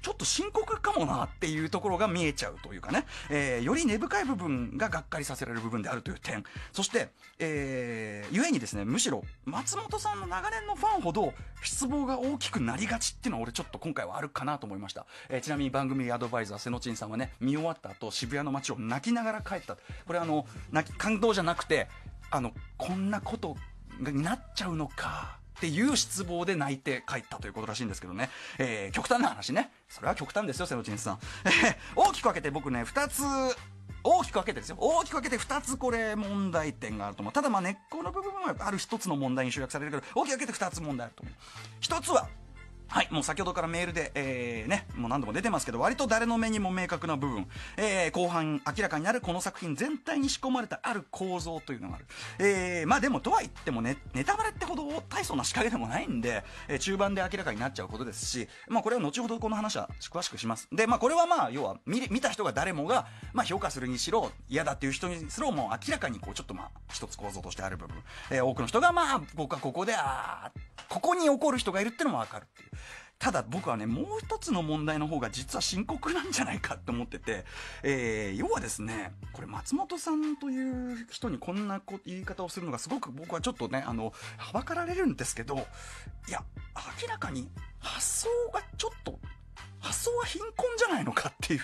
A: ちょっと深刻かもなっていうところが見えちゃうというかね、えー、より根深い部分ががっかりさせられる部分であるという点そして、えー、ゆえにですねむしろ松本さんの長年のファンほど失望が大きくなりがちっていうのは俺ちょっと今回はあるかなと思いました、えー、ちなみに番組アドバイザー瀬野ちんさんはね見終わった後渋谷の街を泣きながら帰ったこれあの泣き感動じゃなくてあのこんなことになっちゃうのかっていう失望で泣いて帰ったということらしいんですけどね、えー、極端な話ねそれは極端ですよセロチンさん、大きく分けて僕ね2つ大きく分けてですよ大きく分けて2つこれ問題点があると思うただまあ根っこの部分はある1つの問題に集約されるけど大きく分けて2つ問題あると思う1つははい、もう先ほどからメールで、えー、ね、もう何度も出てますけど、割と誰の目にも明確な部分、えー、後半明らかになるこの作品全体に仕込まれたある構造というのがある。えー、まあでもとは言ってもね、ネタバレってほど大層な仕掛けでもないんで、え中盤で明らかになっちゃうことですし、まあこれは後ほどこの話は詳しくします。で、まあこれはまあ要は見見た人が誰もが、まあ評価するにしろ、嫌だっていう人にすをもう明らかにこうちょっとまあ一つ構造としてある部分、え多くの人がまあ僕はここで、ああ、ここに怒る人がいるってのもわかるっていう。ただ僕はね、もう一つの問題の方が実は深刻なんじゃないかって思ってて、えー、要はですね、これ松本さんという人にこんな言い方をするのがすごく僕はちょっとね、あの、はばかられるんですけど、いや、明らかに発想がちょっと発想は貧困じゃないのかっていう、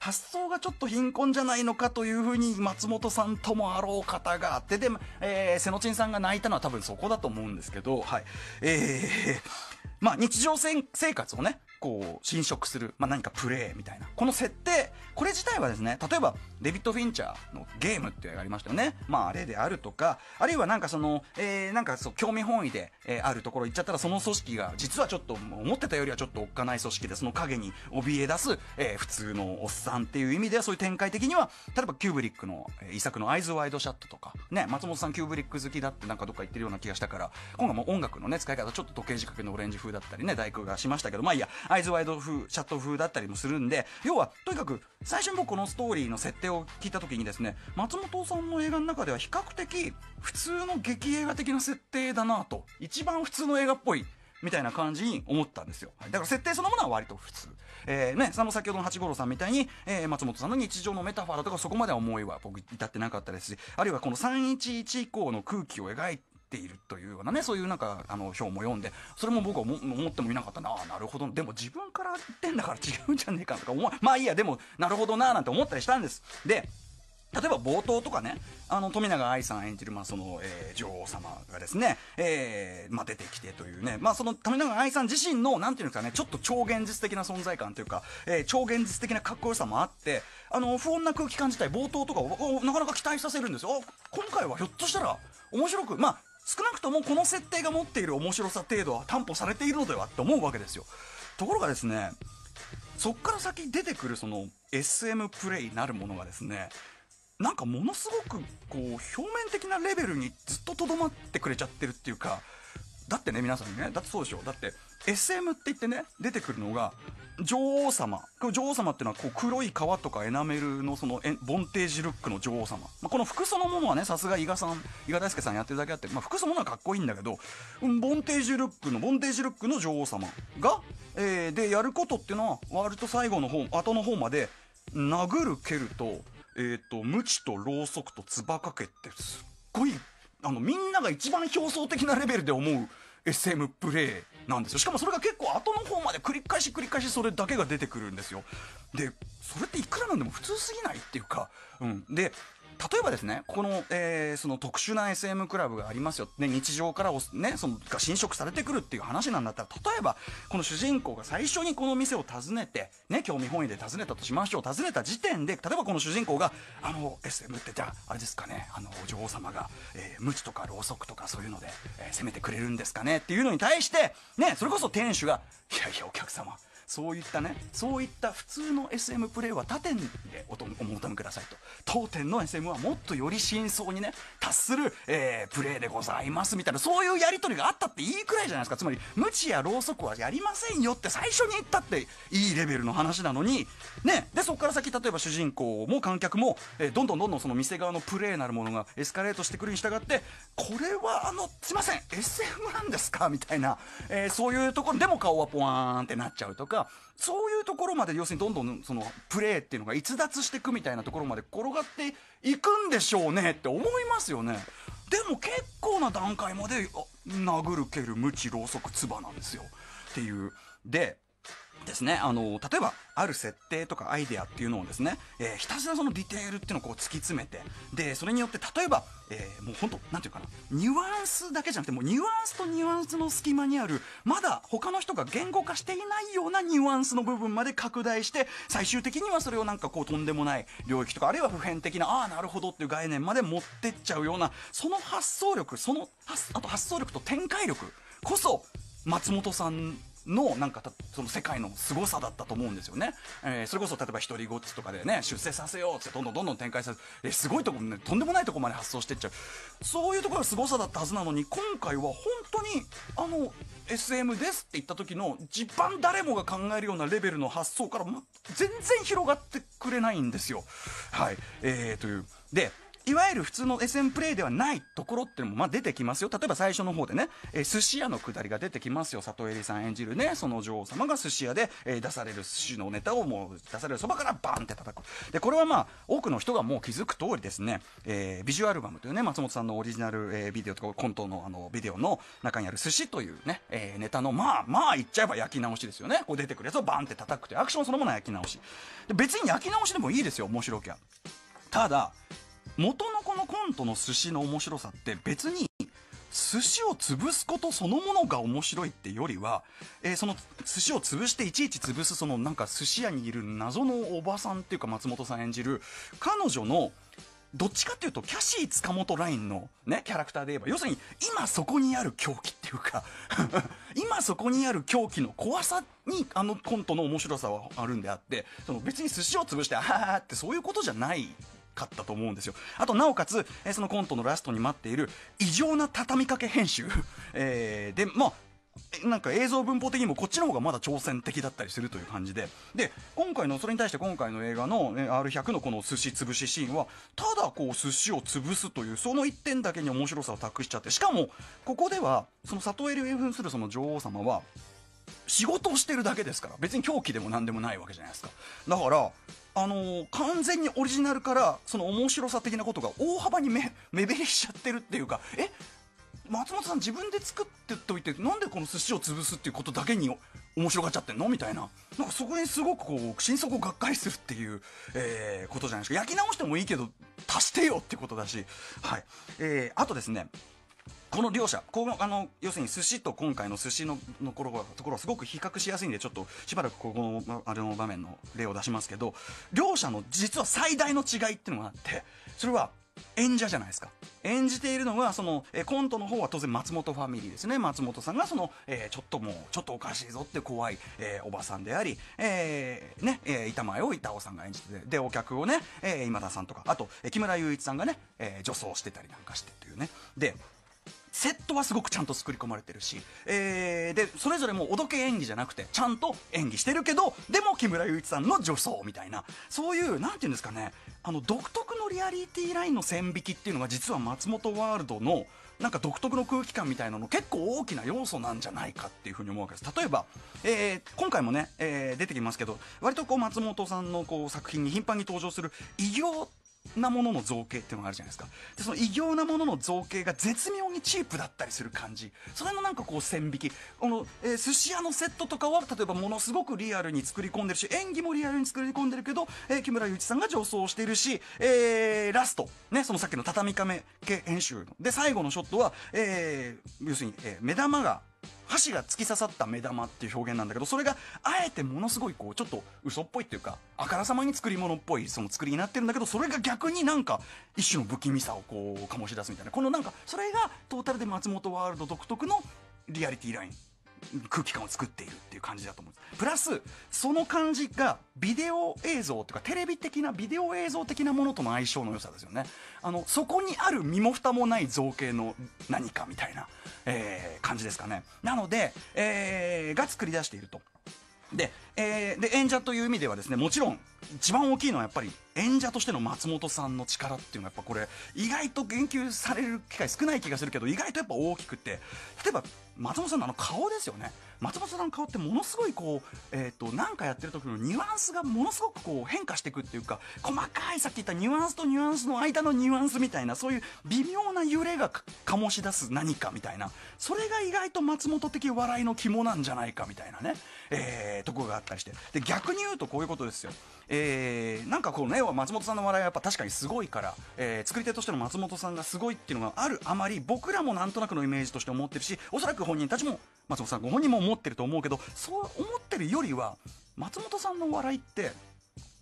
A: 発想がちょっと貧困じゃないのかというふうに松本さんともあろう方があって、で、えー、瀬野ちんさんが泣いたのは多分そこだと思うんですけど、はい。えー、まあ、日常生活をね構侵食する、まあ、何かプレイみたいなこの設定これ自体はですね例えばデビッド・フィンチャーのゲームってありましたよねまああれであるとかあるいはなんかその、えー、なんかそう興味本位で、えー、あるところ行っちゃったらその組織が実はちょっと思ってたよりはちょっとおっかない組織でその影に怯え出す、えー、普通のおっさんっていう意味ではそういう展開的には例えばキューブリックの、え遺作の「アイズ・ワイド・シャット」とかね松本さんキューブリック好きだってなんかどっか言ってるような気がしたから今回も音楽のね使い方ちょっと時計仕掛けのオレンジ風だったりね大工がしましたけどまあいいやアイズワイド風シャット風だったりもするんで要はとにかく最初に僕このストーリーの設定を聞いた時にですね松本さんの映画の中では比較的普通の劇映画的な設定だなと一番普通の映画っぽいみたいな感じに思ったんですよ。だから設定そのものは割と普通。えー、ね、その先ほどの八五郎さんみたいに、えー、松本さんの日常のメタファーだとかそこまでは思いは僕至ってなかったですし、あるいはこの311以降の空気を描いているというようなねそういうなんかあの表も読んでそれも僕は思ってもいなかったなあなるほどでも自分から言ってんだから違うんじゃねえかとか思まあいいやでもなるほどななんて思ったりしたんですで例えば冒頭とかね、あの、富永愛さん演じる、まあ、その、えー、女王様がですね、えー、まあ、出てきてというね、まあ、その富永愛さん自身の、なんていうんですかね、ちょっと超現実的な存在感というか、えー、超現実的なかっこよさもあって、あの、不穏な空気感自体、冒頭とかを、なかなか期待させるんですよ。今回はひょっとしたら、面白く、まあ、少なくともこの設定が持っている面白さ程度は担保されているのではと思うわけですよところがですねそっから先出てくるその SM プレイなるものがですねなんかものすごくこう表面的なレベルにずっととどまってくれちゃってるっていうかだってね皆さんねだってそうでしょだって SM って言ってね出てくるのが女王様女王様っていうのはこう黒い革とかエナメルのそのボンテージルックの女王様、まあ、この服そのものはねさすが伊賀さん伊賀大輔さんやってるだけあって、まあ、服そのものはかっこいいんだけど、うん、ボンテージルックのボンテージルックの女王様が、えー、でやることっていうのは割と最後の方後の方まで殴る蹴るとえっ、ー、と知とろうそくと唾かけってすっごいあのみんなが一番表層的なレベルで思う SM プレイなんですよしかもそれが結構後の方まで繰り返し繰り返しそれだけが出てくるんですよでそれっていくらなんでも普通すぎないっていうか、うん、で例えばですね、この、えー、その特殊な SM クラブがありますよ。ね、日常からお、ね、その、が侵食されてくるっていう話なんだったら、例えば、この主人公が最初にこの店を訪ねて、ね、興味本位で訪ねたとしましょう。訪ねた時点で、例えばこの主人公が、あの、SM ってじゃあ、あれですかね、あの、お嬢様が、えー、無知とかろうそくとかそういうので、えー、攻めてくれるんですかねっていうのに対して、ね、それこそ店主が、いやいや、お客様、そういったねそういった普通の SM プレイは他店でお求めくださいと当店の SM はもっとより真相にね達する、えー、プレイでございますみたいなそういうやり取りがあったっていいくらいじゃないですかつまり無知やろうそくはやりませんよって最初に言ったっていいレベルの話なのにねでそこから先例えば主人公も観客も、えー、どんどんどんどんその店側のプレイなるものがエスカレートしてくるに従ってこれはあのすいません SM なんですかみたいな、えー、そういうところでも顔はポワーンってなっちゃうとからそういうところまで要するにどんどんそのプレーっていうのが逸脱していくみたいなところまで転がっていくんでしょうねって思いますよね。でも結構な段階まで殴る蹴る無知ろうそく唾なんですよっていう。でですね、あの例えばある設定とかアイデアっていうのをですね、えー、ひたすらそのディテールっていうのをこう突き詰めてでそれによって例えば、えー、もう本当なんていうかなニュアンスだけじゃなくてもうニュアンスとニュアンスの隙間にあるまだ他の人が言語化していないようなニュアンスの部分まで拡大して最終的にはそれをなんかこうとんでもない領域とかあるいは普遍的なああなるほどっていう概念まで持ってっちゃうようなその発想力そのあと発想力と展開力こそ松本さんのなんかその世界の凄さだったと思うんですよね、えー、それこそ例えば独り言とかでね出世させようってどんどんどんどん展開させえー、すごいとこ、ね、とんでもないとこまで発想してっちゃうそういうところが凄さだったはずなのに今回は本当にあの SM ですって言った時の一番誰もが考えるようなレベルの発想から、ま、全然広がってくれないんですよ。はい、えー、というでいわゆる普通の SM プレイではないところっていうのもまあ出てきますよ例えば最初の方でね、えー、寿司屋のくだりが出てきますよ里襟さん演じるねその女王様が寿司屋で、えー、出される寿司のネタをもう出されるそばからバンって叩くでこれはまあ多くの人がもう気づく通りですね、えー、ビジュアルバムというね松本さんのオリジナル、えー、ビデオとかコントのあのビデオの中にある寿司というね、えー、ネタのまあまあ言っちゃえば焼き直しですよねこう出てくるやつをバンって叩くというアクションそのものは焼き直しで別に焼き直しでもいいですよ面白きゃただ元のこのコントの寿司の面白さって別に寿司を潰すことそのものが面白いってよりは、えー、その寿司を潰していちいち潰すそのなんか寿司屋にいる謎のおばさんっていうか松本さん演じる彼女のどっちかっていうと、キャシー塚本ラインのね、キャラクターで言えば、要するに、今そこにある狂気っていうか 今そこにある狂気の怖さに、あのコントの面白さはあるんであって、その別に寿司を潰して、あははってそういうことじゃないかったと思うんですよあとなおかつ、えそのコントのラストに待っている異常な畳みかけ編集、えー、でまあなんか映像文法的にもこっちの方がまだ挑戦的だったりするという感じでで今回のそれに対して今回の映画の、R100 のこの寿司潰しシーンはただこう寿司を潰すというその1点だけに面白さを託しちゃってしかもここではその里襟を扮するその女王様は仕事をしてるだけですから別に狂気でも何でもないわけじゃないですかだからあのー、完全にオリジナルからその面白さ的なことが大幅に目目減りしちゃってるっていうかえ松本さん自分で作ってといてなんでこの寿司を潰すっていうことだけに面白がっちゃってんのみたいななんかそこにすごくこう心底がっかりするっていう、えー、ことじゃないですか焼き直してもいいけど足してよってことだし、はいえー、あとですねこの両者、この、あの、要するに寿司と今回の寿司ののころところはすごく比較しやすいんで、ちょっとしばらくここの、あれの場面の例を出しますけど、両者の実は最大の違いっていうのがあって、それは演者じゃないですか。演じているのは、その、えコントの方は当然松本ファミリーですね。松本さんがその、えー、ちょっともう、ちょっとおかしいぞって怖い、えー、おばさんであり、えー、ね、え板前を板尾さんが演じてて、で、お客をね、え今田さんとか、あと、え木村雄一さんがね、え女装してたりなんかしてっていうね。で、セットはすごくちゃんと作り込まれてるし、えー、でそれぞれもおどけ演技じゃなくてちゃんと演技してるけどでも木村祐一さんの女装みたいなそういうなんて言うんですかねあの独特のリアリティラインの線引きっていうのが実は松本ワールドのなんか独特の空気感みたいなの結構大きな要素なんじゃないかっていうふうに思うわけです例えば、えー、今回もね、えー、出てきますけど割とこう松本さんのこう作品に頻繁に登場する偉業なものの造形っていうのがあるじゃないですか。で、その異形なものの造形が絶妙にチープだったりする感じ。それのなんかこう線引き。この、えー、寿司屋のセットとかは、例えばものすごくリアルに作り込んでるし、演技もリアルに作り込んでるけど、えー、木村祐一さんが上層しているし、えー、ラスト。ね、そのさっきの畳亀系編集で、最後のショットは、えー、要するに、えー、目玉が、箸が突き刺さった目玉っていう表現なんだけど、それがあえてものすごいこう、ちょっと嘘っぽいっていうか、あからさまに作り物っぽいその作りになってるんだけど、それが逆になんか一種の不気味さをこう、醸し出すみたいな。このなんか、それがトータルで松本ワールド独特のリアリティライン空気感を作っているっていう感じだと思うんですプラスその感じがビデオ映像というかテレビ的なビデオ映像的なものとの相性の良さですよねあのそこにある身も蓋もない造形の何かみたいな、えー、感じですかねなので、えー、が作り出しているとで,、えー、で演者という意味ではですねもちろん一番大きいのはやっぱり演者としての松本さんの力っていうのはやっぱこれ意外と言及される機会少ない気がするけど意外とやっぱ大きくて例えば松本さんのあの顔ですよね松本さんの顔ってものすごいこう、えーと、なんかやってる時のニュアンスがものすごくこう変化していくっていうか細かいさっき言ったニュアンスとニュアンスの間のニュアンスみたいなそういう微妙な揺れが醸し出す何かみたいなそれが意外と松本的笑いの肝なんじゃないかみたいなね、えー、とこがあったりしてで逆に言うとこういうことですよ、えー、なんかこうね要は松本さんの笑いはやっぱ確かにすごいから、えー、作り手としての松本さんがすごいっていうのがあるあまり僕らもなんとなくのイメージとして思ってるしおそらく本人たちも松本さんご本人も思ってると思うけどそう思ってるよりは松本さんの笑いって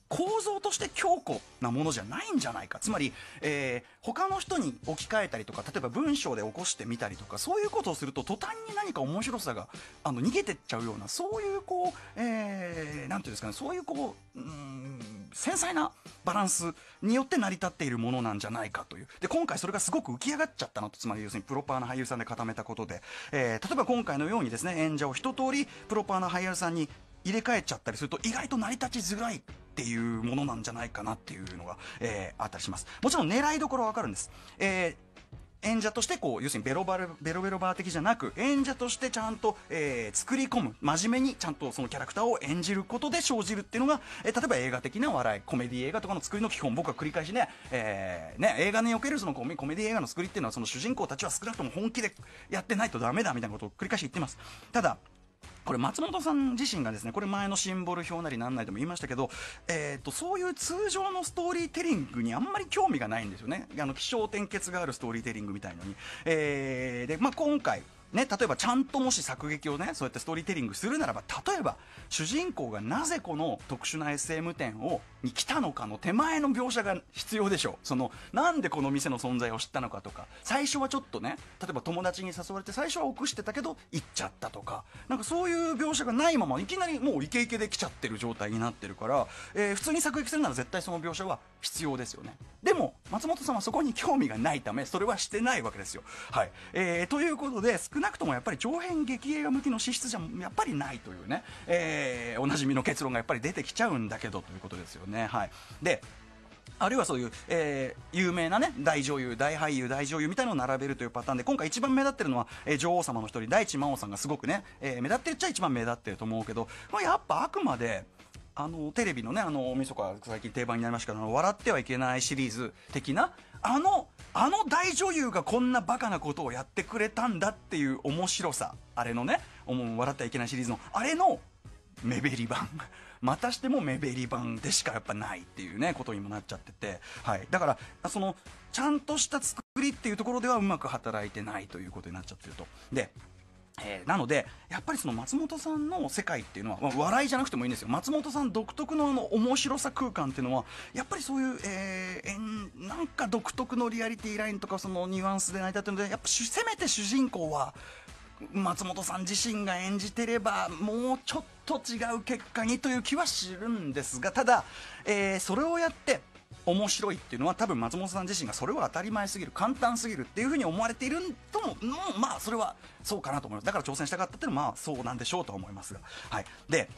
A: 構造として強固なものじゃないんじゃないか。つまり、えー、他の人に置き換えたりとか、例えば文章で起こしてみたりとか、そういうことをすると途端に何か面白さが、あの、逃げてっちゃうような、そういうこう、えー、なんていうんですかね、そういうこう、うん、繊細なバランスによって成り立っているものなんじゃないかという。で、今回それがすごく浮き上がっちゃったなと、つまり要するにプロパーな俳優さんで固めたことで、えー、例えば今回のようにですね、演者を一通りプロパーな俳優さんに入れ替えちゃったりすると意外と成り立ちづらいっていうものなんじゃないかなっていうのが、えー、あったりします。もちろん狙いどころわかるんです。えー演者としてこう要するにベロバルベロベロバー的じゃなく演者としてちゃんと、えー、作り込む真面目にちゃんとそのキャラクターを演じることで生じるっていうのが、えー、例えば映画的な笑いコメディ映画とかの作りの基本僕は繰り返しね,、えーね、ね映画におけるそのコメコメディ映画の作りっていうのはその主人公たちは少なくとも本気でやってないとダメだみたいなことを繰り返し言ってますただこれ松本さん自身がですねこれ前のシンボル表なりなんなりでも言いましたけど、えーと、とそういう通常のストーリーテリングにあんまり興味がないんですよねあの気象転結があるストーリーテリングみたいのに、えーでまあ、今回ね、例えばちゃんともし作劇をね、そうやってストーリーテリングするならば、例えば、主人公がなぜこの特殊な SM 店を、に来たのかの手前の描写が必要でしょう。その、なんでこの店の存在を知ったのかとか、最初はちょっとね、例えば友達に誘われて最初は臆してたけど、行っちゃったとか、なんかそういう描写がないまま、いきなりもうイケイケで来ちゃってる状態になってるから、えー、普通に作劇するなら絶対その描写は必要ですよね。でも、松本さんはそこに興味がないため、それはしてないわけですよ。はい。えー、ということで、少なくともやっぱり長編劇映画向きの資質じゃやっぱりないというね、えー、おなじみの結論がやっぱり出てきちゃうんだけどということですよね。はい、であるいはそういう、えー、有名なね大女優、大俳優、大女優みたいなのを並べるというパターンで今回一番目立ってるのは、えー、女王様の一人大地真央さんがすごくね、えー、目立ってるっちゃ一番目立ってると思うけど、まあ、やっぱあくまで。あのテレビのねあの大晦日最近定番になりましたけど「笑ってはいけない」シリーズ的なあのあの大女優がこんなバカなことをやってくれたんだっていう面白さあれのね笑ってはいけないシリーズのあれの目減り版またしても目減り版でしかやっぱないっていうねことにもなっちゃってて、はい、だからそのちゃんとした作りっていうところではうまく働いてないということになっちゃってるとでえー、なのでやっぱりその松本さんの世界っていうのは、まあ、笑いじゃなくてもいいんですよ松本さん独特のあの面白さ空間っていうのはやっぱりそういう、えー、なんか独特のリアリティラインとかそのニュアンスで成り立ってるのでやっぱせめて主人公は松本さん自身が演じてればもうちょっと違う結果にという気はするんですがただ、えー、それをやって面白いっていうのは多分松本さん自身がそれは当たり前すぎる簡単すぎるっていうふうに思われているとも、うん、まあそれはそうかなと思いますだから挑戦したかったっていうのはまあそうなんでしょうとは思いますがはいで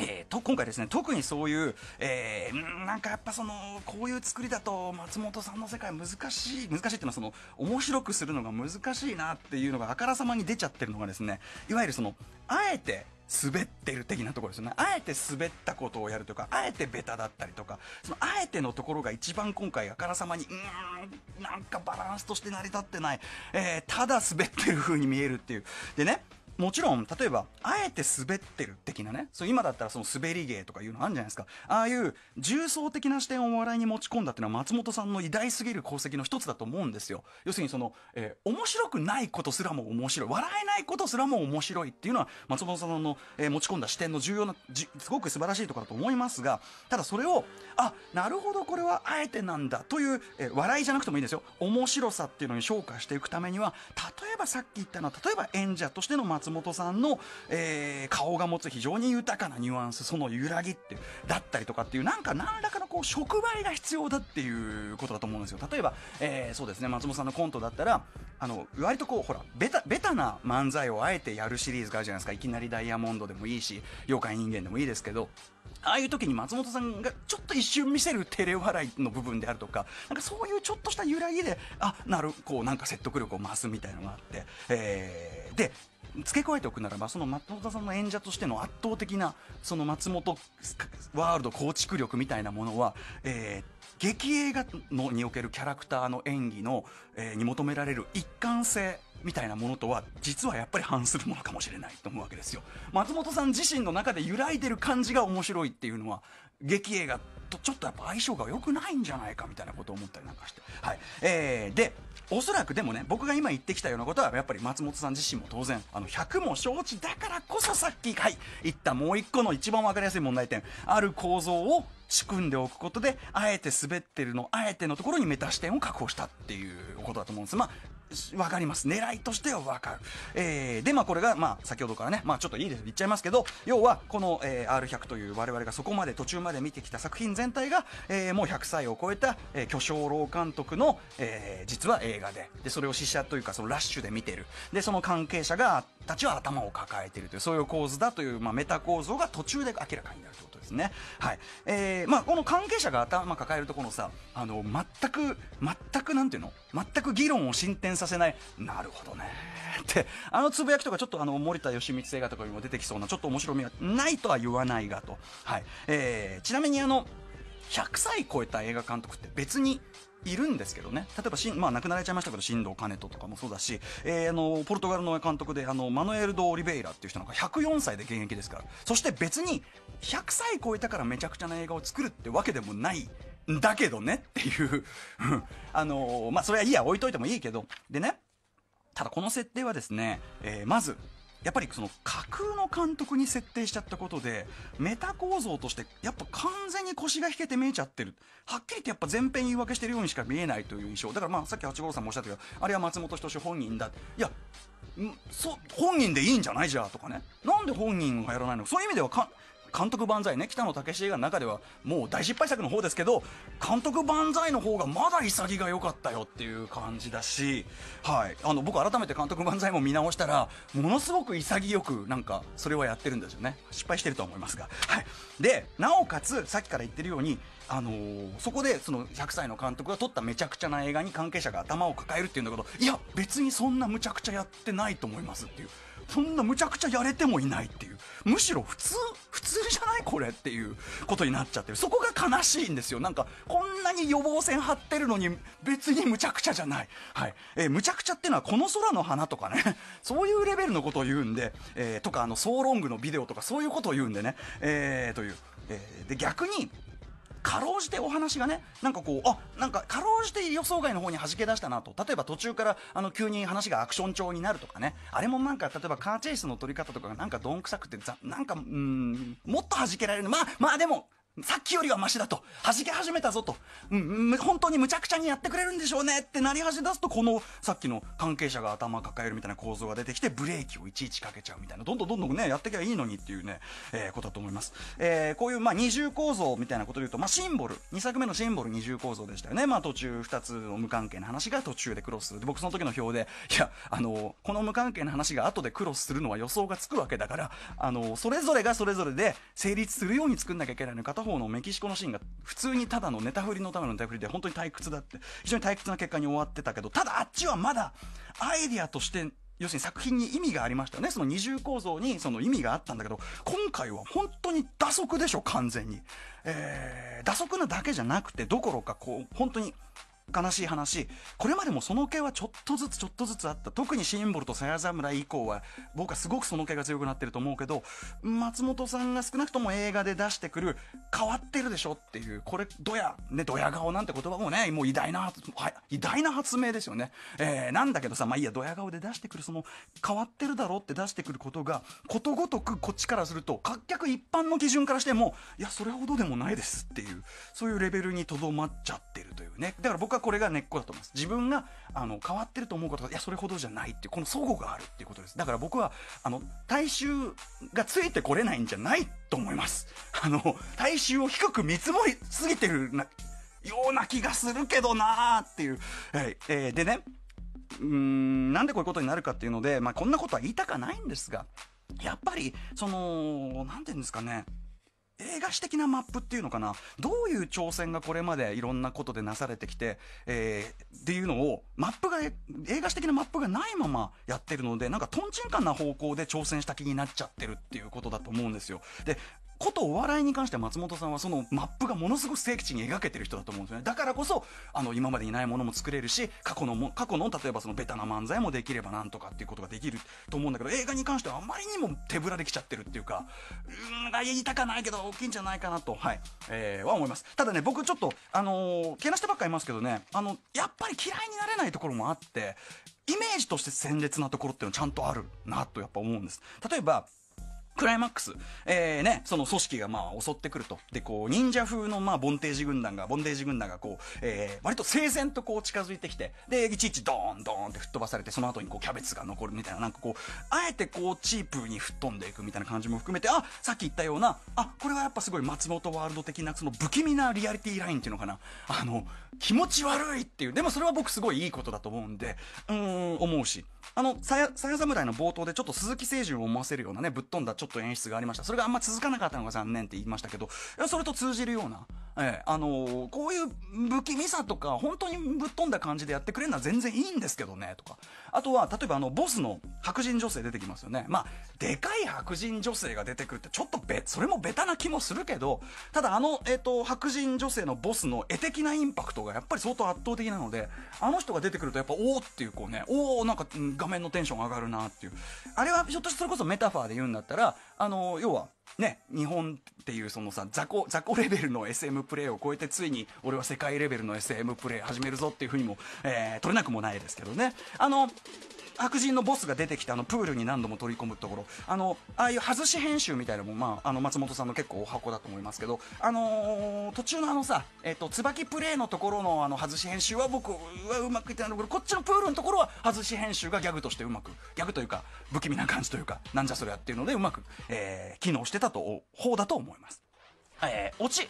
A: えー、と今回ですね特にそういう、えー、なんかやっぱそのこういう作りだと松本さんの世界難しい難しいっていうのはその面白くするのが難しいなっていうのがあからさまに出ちゃってるのがですねいわゆるそのあえて滑ってる的なところですよねあえて滑ったことをやるとかあえてベタだったりとかそのあえてのところが一番今回あからさまにうーんなんかバランスとして成り立ってない、えー、ただ滑ってる風に見えるっていうでねもちろん、例えば、あえて滑ってる的なね、そう今だったらその滑り芸とかいうのあるんじゃないですか。ああいう重層的な視点をお笑いに持ち込んだっていうのは松本さんの偉大すぎる功績の一つだと思うんですよ。要するにその、えー、面白くないことすらも面白い、笑えないことすらも面白いっていうのは松本さんの、えー、持ち込んだ視点の重要なじ、すごく素晴らしいところだと思いますが、ただそれを、あ、なるほどこれはあえてなんだという、えー、笑いじゃなくてもいいんですよ。面白さっていうのに昇華していくためには、例えばさっき言ったのは、例えば演者としての松松本さんの、えー、顔が持つ非常に豊かなニュアンス、その揺らぎってだったりとかっていう、なんか何らかのこう触媒が必要だっていうことだと思うんですよ。例えば、えー、そうですね、松本さんのコントだったら、あの割とこうほらベタベタな漫才をあえてやるシリーズがあるじゃないですかいきなりダイヤモンドでもいいし妖怪人間でもいいですけどああいう時に松本さんがちょっと一瞬見せる照れ笑いの部分であるとかなんかそういうちょっとした揺らぎであなるこうなんか説得力を増すみたいのがあって、えー、で付け加えておくならば、その松本さんの演者としての圧倒的な、その松本ワールド構築力みたいなものは、えー劇映画のにおけるキャラクターの演技の、えー、に求められる一貫性みたいなものとは実はやっぱり反するものかもしれないと思うわけですよ松本さん自身の中で揺らいでる感じが面白いっていうのは劇映画とちょっとやっぱ相性が良くないんじゃないかみたいなことを思ったりなんかして、はいえー、でおそらくでもね僕が今言ってきたようなことはやっぱり松本さん自身も当然あの100も承知だからこそさっき、はい、言ったもう1個の一番分かりやすい問題点ある構造を仕組んでおくことであえて滑ってるのあえてのところにメタ視点を確保したっていうことだと思うんですまあ分かります狙いとしては分かる、えー、でまあこれが、まあ、先ほどからね、まあ、ちょっといいです言っちゃいますけど要はこの、えー、R100 という我々がそこまで途中まで見てきた作品全体が、えー、もう100歳を超えた、えー、巨匠老監督の、えー、実は映画ででそれを試写というかそのラッシュで見てるでその関係者がたちは頭を抱えているというそういう構図だという、まあ、メタ構造が途中で明らかになるということですね、はいえーまあ、この関係者が頭抱えるところのさあの全く全くなんていうの全く議論を進展ささせないなるほどね ってあのつぶやきとかちょっとあの森田義満映画とかにも出てきそうなちょっと面白みがないとは言わないがと、はいえー、ちなみにあの100歳超えた映画監督って別にいるんですけどね。例えばしん、まあ亡くなられちゃいましたけど、新藤兼人とかもそうだし、えー、あの、ポルトガルの監督で、あの、マヌエル・ド・オリベイラっていう人なんか104歳で現役ですから。そして別に、100歳超えたからめちゃくちゃな映画を作るってわけでもないだけどねっていう あのまあ、それはいいや、置いといてもいいけど。でね、ただこの設定はですね、えー、まず、やっぱりその架空の監督に設定しちゃったことで、メタ構造として、やっぱ完全に腰が引けて見えちゃってる。はっきり言ってやっぱ前編言い訳してるようにしか見えないという印象。だからまあさっき八五郎さんもおっしゃったけど、あれは松本人志本人だ。いや、そ本人でいいんじゃないじゃあとかね。なんで本人がやらないのそういう意味ではか、監督万歳ね北野武映画の中ではもう大失敗作の方ですけど監督万歳の方がまだ潔が良かったよっていう感じだし、はい、あの僕改めて監督万歳も見直したらものすごく潔くなんかそれはやってるんですよね失敗してるとは思いますが、はい、でなおかつさっきから言ってるようにあのー、そこでその100歳の監督が撮っためちゃくちゃな映画に関係者が頭を抱えるっていうんだけどいや別にそんなむちゃくちゃやってないと思いますっていう。そんなむちゃくちゃやれてもいないっていうむしろ普通普通じゃないこれっていうことになっちゃってるそこが悲しいんですよなんかこんなに予防線張ってるのに別にむちゃくちゃじゃない、はいえー、むちゃくちゃっていうのはこの空の花とかね そういうレベルのことを言うんで、えー、とかあのソーロングのビデオとかそういうことを言うんでね、えー、という、えー、で逆にかろうじてお話がねなんかこうあなんかかろうじて予想外の方に弾け出したなと例えば途中からあの急に話がアクション調になるとかねあれもなんか例えばカーチェイスの撮り方とかがなんかどんくさくてざなんかうんもっと弾けられるまあまあでもさっきよりはマシだと、弾け始めたぞと、うん、本当にむちゃくちゃにやってくれるんでしょうねってなり始めすと、このさっきの関係者が頭抱えるみたいな構造が出てきて、ブレーキをいちいちかけちゃうみたいな、どんどんどんどんね、やってきゃいいのにっていうね、えー、ことだと思います。えー、こういう、まあ、二重構造みたいなことで言うと、まあ、シンボル、2作目のシンボル二重構造でしたよね。まあ、途中2つの無関係の話が途中でクロスする。で、僕その時の表で、いや、あの、この無関係の話が後でクロスするのは予想がつくわけだから、あの、それぞれがそれぞれで成立するように作んなきゃいけないのかと、方のメキシコのシーンが普通にただのネタ振りのためのネタ振りで本当に退屈だって非常に退屈な結果に終わってたけどただあっちはまだアイディアとして要するに作品に意味がありましたねその二重構造にその意味があったんだけど今回は本当に打足でしょ完全に、えー、打足なだけじゃなくてどころかこう本当に悲しい話、これまでもその系はちょっとずつちょっとずつあった。特にシンボルとや侍以降は、僕はすごくその系が強くなってると思うけど、松本さんが少なくとも映画で出してくる、変わってるでしょっていう、これ、ドヤ、ね、ドヤ顔なんて言葉もね、もう偉大な、偉大な発明ですよね。えー、なんだけどさ、まあいいや、ドヤ顔で出してくる、その、変わってるだろって出してくることが、ことごとくこっちからすると、各客一般の基準からしても、いや、それほどでもないですっていう、そういうレベルにとどまっちゃってるというね。だから僕はこれが根っこだと思います。自分があの変わってると思うことが、いや、それほどじゃないっていう、この相互があるっていうことです。だから僕は、あの、大衆がついてこれないんじゃないと思います。あの、大衆を低く見積もりすぎてるな、ような気がするけどなーっていう。はい。えー、でね、うーん、なんでこういうことになるかっていうので、まあ、こんなことは言いたかないんですが、やっぱり、その、なんて言うんですかね、映画史的なマップっていうのかなどういう挑戦がこれまでいろんなことでなされてきて、えー、っていうのをマップが映画史的なマップがないままやってるのでなんかとんちんかんな方向で挑戦した気になっちゃってるっていうことだと思うんですよでことお笑いに関して松本さんはそのマップがものすごく正規値に描けてる人だと思うんですよね。だからこそ、あの、今までにないものも作れるし、過去のも、過去の、例えばそのベタな漫才もできればなんとかっていうことができると思うんだけど、映画に関してはあまりにも手ぶらできちゃってるっていうか、うーん、言いたかないけど、大きいんじゃないかなと、はい、えー、は思います。ただね、僕ちょっと、あのー、けなしてばっかいますけどね、あの、やっぱり嫌いになれないところもあって、イメージとして鮮烈なところっていうのはちゃんとあるなとやっぱ思うんです。例えば、クライマックス、えーね、その組織がまあ襲ってくると。で、こう、忍者風のまあ、ボンテージ軍団が、ボンテージ軍団がこう、えー、割と整然とこう近づいてきて、で、いちいちドーンドーンって吹っ飛ばされて、その後にこう、キャベツが残るみたいな、なんかこう、あえてこう、チープに吹っ飛んでいくみたいな感じも含めて、あ、さっき言ったような、あ、これはやっぱすごい松本ワールド的な、その不気味なリアリティラインっていうのかな。あの、気持ち悪いっていう、でもそれは僕すごいいいことだと思うんで、うん、思うし。あの、さや、さや侍の冒頭でちょっと鈴木清純を思わせるようなね、ぶっ飛んだちょっと演出がありました。それがあんま続かなかったのが残念って言いましたけど、それと通じるような、えー、あのー、こういう不気味さとか、本当にぶっ飛んだ感じでやってくれるのは全然いいんですけどね、とか。あとは、例えばあの、ボスの白人女性出てきますよね。まあ、でかい白人女性が出てくるって、ちょっとべ、それもベタな気もするけど、ただあの、えっ、ー、と、白人女性のボスの絵的なインパクトがやっぱり相当圧倒的なので、あの人が出てくるとやっぱ、おおっていうこうね、おおなんか、画面のテンション上がるなっていう。あれは、ひょっとしてそれこそメタファーで言うんだったら、あの、要は、ね、日本っていうそのさ雑魚雑魚レベルの SM プレーを超えてついに俺は世界レベルの SM プレー始めるぞっていうふうにも、えー、取れなくもないですけどねあの白人のボスが出てきてあのプールに何度も取り込むところあのああいう外し編集みたいなのも、まあ、あの松本さんの結構お箱だと思いますけど、あのー、途中のあのさ、えっと椿プレイのところのあの外し編集は僕はうまくいってないんだこっちのプールのところは外し編集がギャグとしてうまくギャグというか不気味な感じというかなんじゃそりゃっていうのでうまく、えー、機能してたと方だと思います。えー、オチ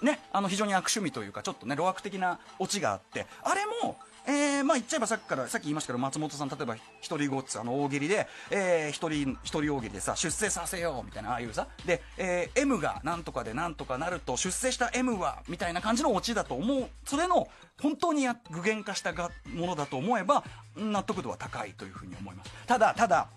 A: ね、あの非常に悪趣味というかちょっとね露悪的なオチがあってあれもえー、まあ言っちゃえばさっきからさっき言いましたけど松本さん例えば一人ごっつあの大喜利で、えー、一人一人大喜利でさ出世させようみたいなああいうさで、えー、M がなんとかでなんとかなると出世した M はみたいな感じのオチだと思うそれの本当に具現化したがものだと思えば納得度は高いというふうに思いますただただ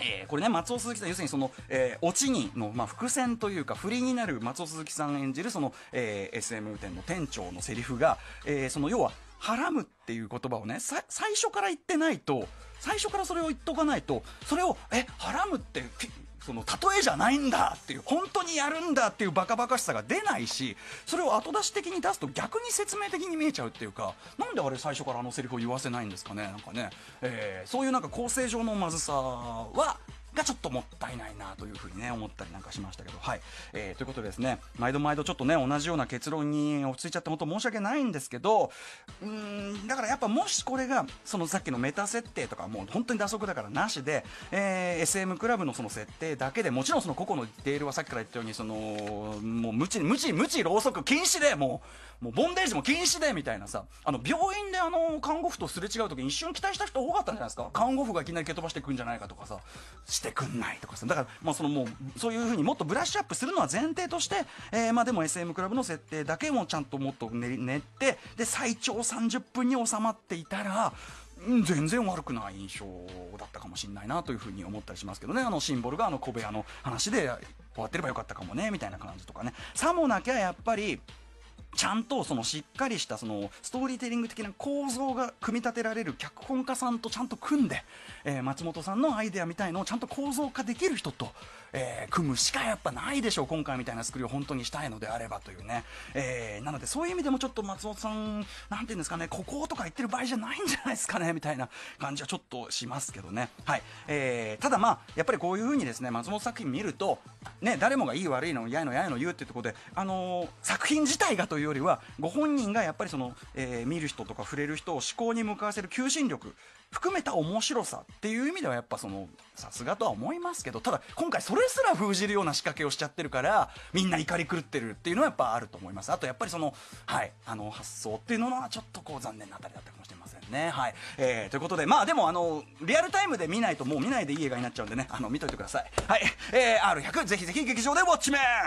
A: えー、これね松尾鈴木さん要するにその、えー、オチにの、まあ、伏線というか振りになる松尾鈴木さん演じるその、えー、SM 店の店長のセリフが、えー、その要はハラっていう言葉をね、最初から言ってないと、最初からそれを言っとかないと、それを、え、はらムって、その例えじゃないんだっていう本当にやるんだっていうバカバカしさが出ないしそれを後出し的に出すと逆に説明的に見えちゃうっていうかなんであれ最初からあのセリフを言わせないんですかねなんかね、えー、そういうなんか構成上のまずさはがちょっともったいないなというふうにね、思ったりなんかしましたけど、はい。えー、ということでですね、毎度毎度ちょっとね、同じような結論に落ち着いちゃって本と申し訳ないんですけど、うん、だからやっぱもしこれが、そのさっきのメタ設定とかもう本当に打足だからなしで、えー、SM クラブのその設定だけでもちろんその個々のデールはさっきから言ったように、その、もう無知、無知、無知、ろうそく禁止で、もう、もうボンデージも禁止でみたいなさあの病院であの看護婦とすれ違う時に一瞬期待した人多かったんじゃないですか看護婦がいきなり蹴飛ばしてくんじゃないかとかさしてくんないとかさだから、まあ、そのもうそういうふうにもっとブラッシュアップするのは前提として、えー、まあ、でも SM クラブの設定だけもちゃんともっと練、練ってで最長30分に収まっていたら全然悪くない印象だったかもしれないなというふうに思ったりしますけどねあのシンボルがあの小部屋の話で終わってればよかったかもねみたいな感じとかねさもなきゃやっぱりちゃんとそのしっかりしたそのストーリーテリング的な構造が組み立てられる脚本家さんとちゃんと組んで、えー、松本さんのアイデアみたいのをちゃんと構造化できる人と、えー、組むしかやっぱないでしょう、今回みたいな作りを本当にしたいのであればというね。えー、なのでそういう意味でもちょっと松本さん、なんていうんですかね、こことか言ってる場合じゃないんじゃないですかね、みたいな感じはちょっとしますけどね。はい。えー、ただまあ、やっぱりこういう風にですね、松本作品見ると、ね、誰もがいい悪いの、やいのやいの言うっていうところで、あのー、作品自体がというよりは、ご本人がやっぱりその、えー、見る人とか触れる人を思考に向かわせる求心力含めた面白さっていう意味ではやっぱそのさすがとは思いますけどただ今回それすら封じるような仕掛けをしちゃってるからみんな怒り狂ってるっていうのはやっぱあると思いますあとやっぱりその,、はい、あの発想っていうのはちょっとこう残念なあたりだったかもしれませんね、はいえー、ということでまあでもあのリアルタイムで見ないともう見ないでいい映画になっちゃうんでねあの見といてくださいはい、えー、R100 ぜひぜひ劇場でウォッチメン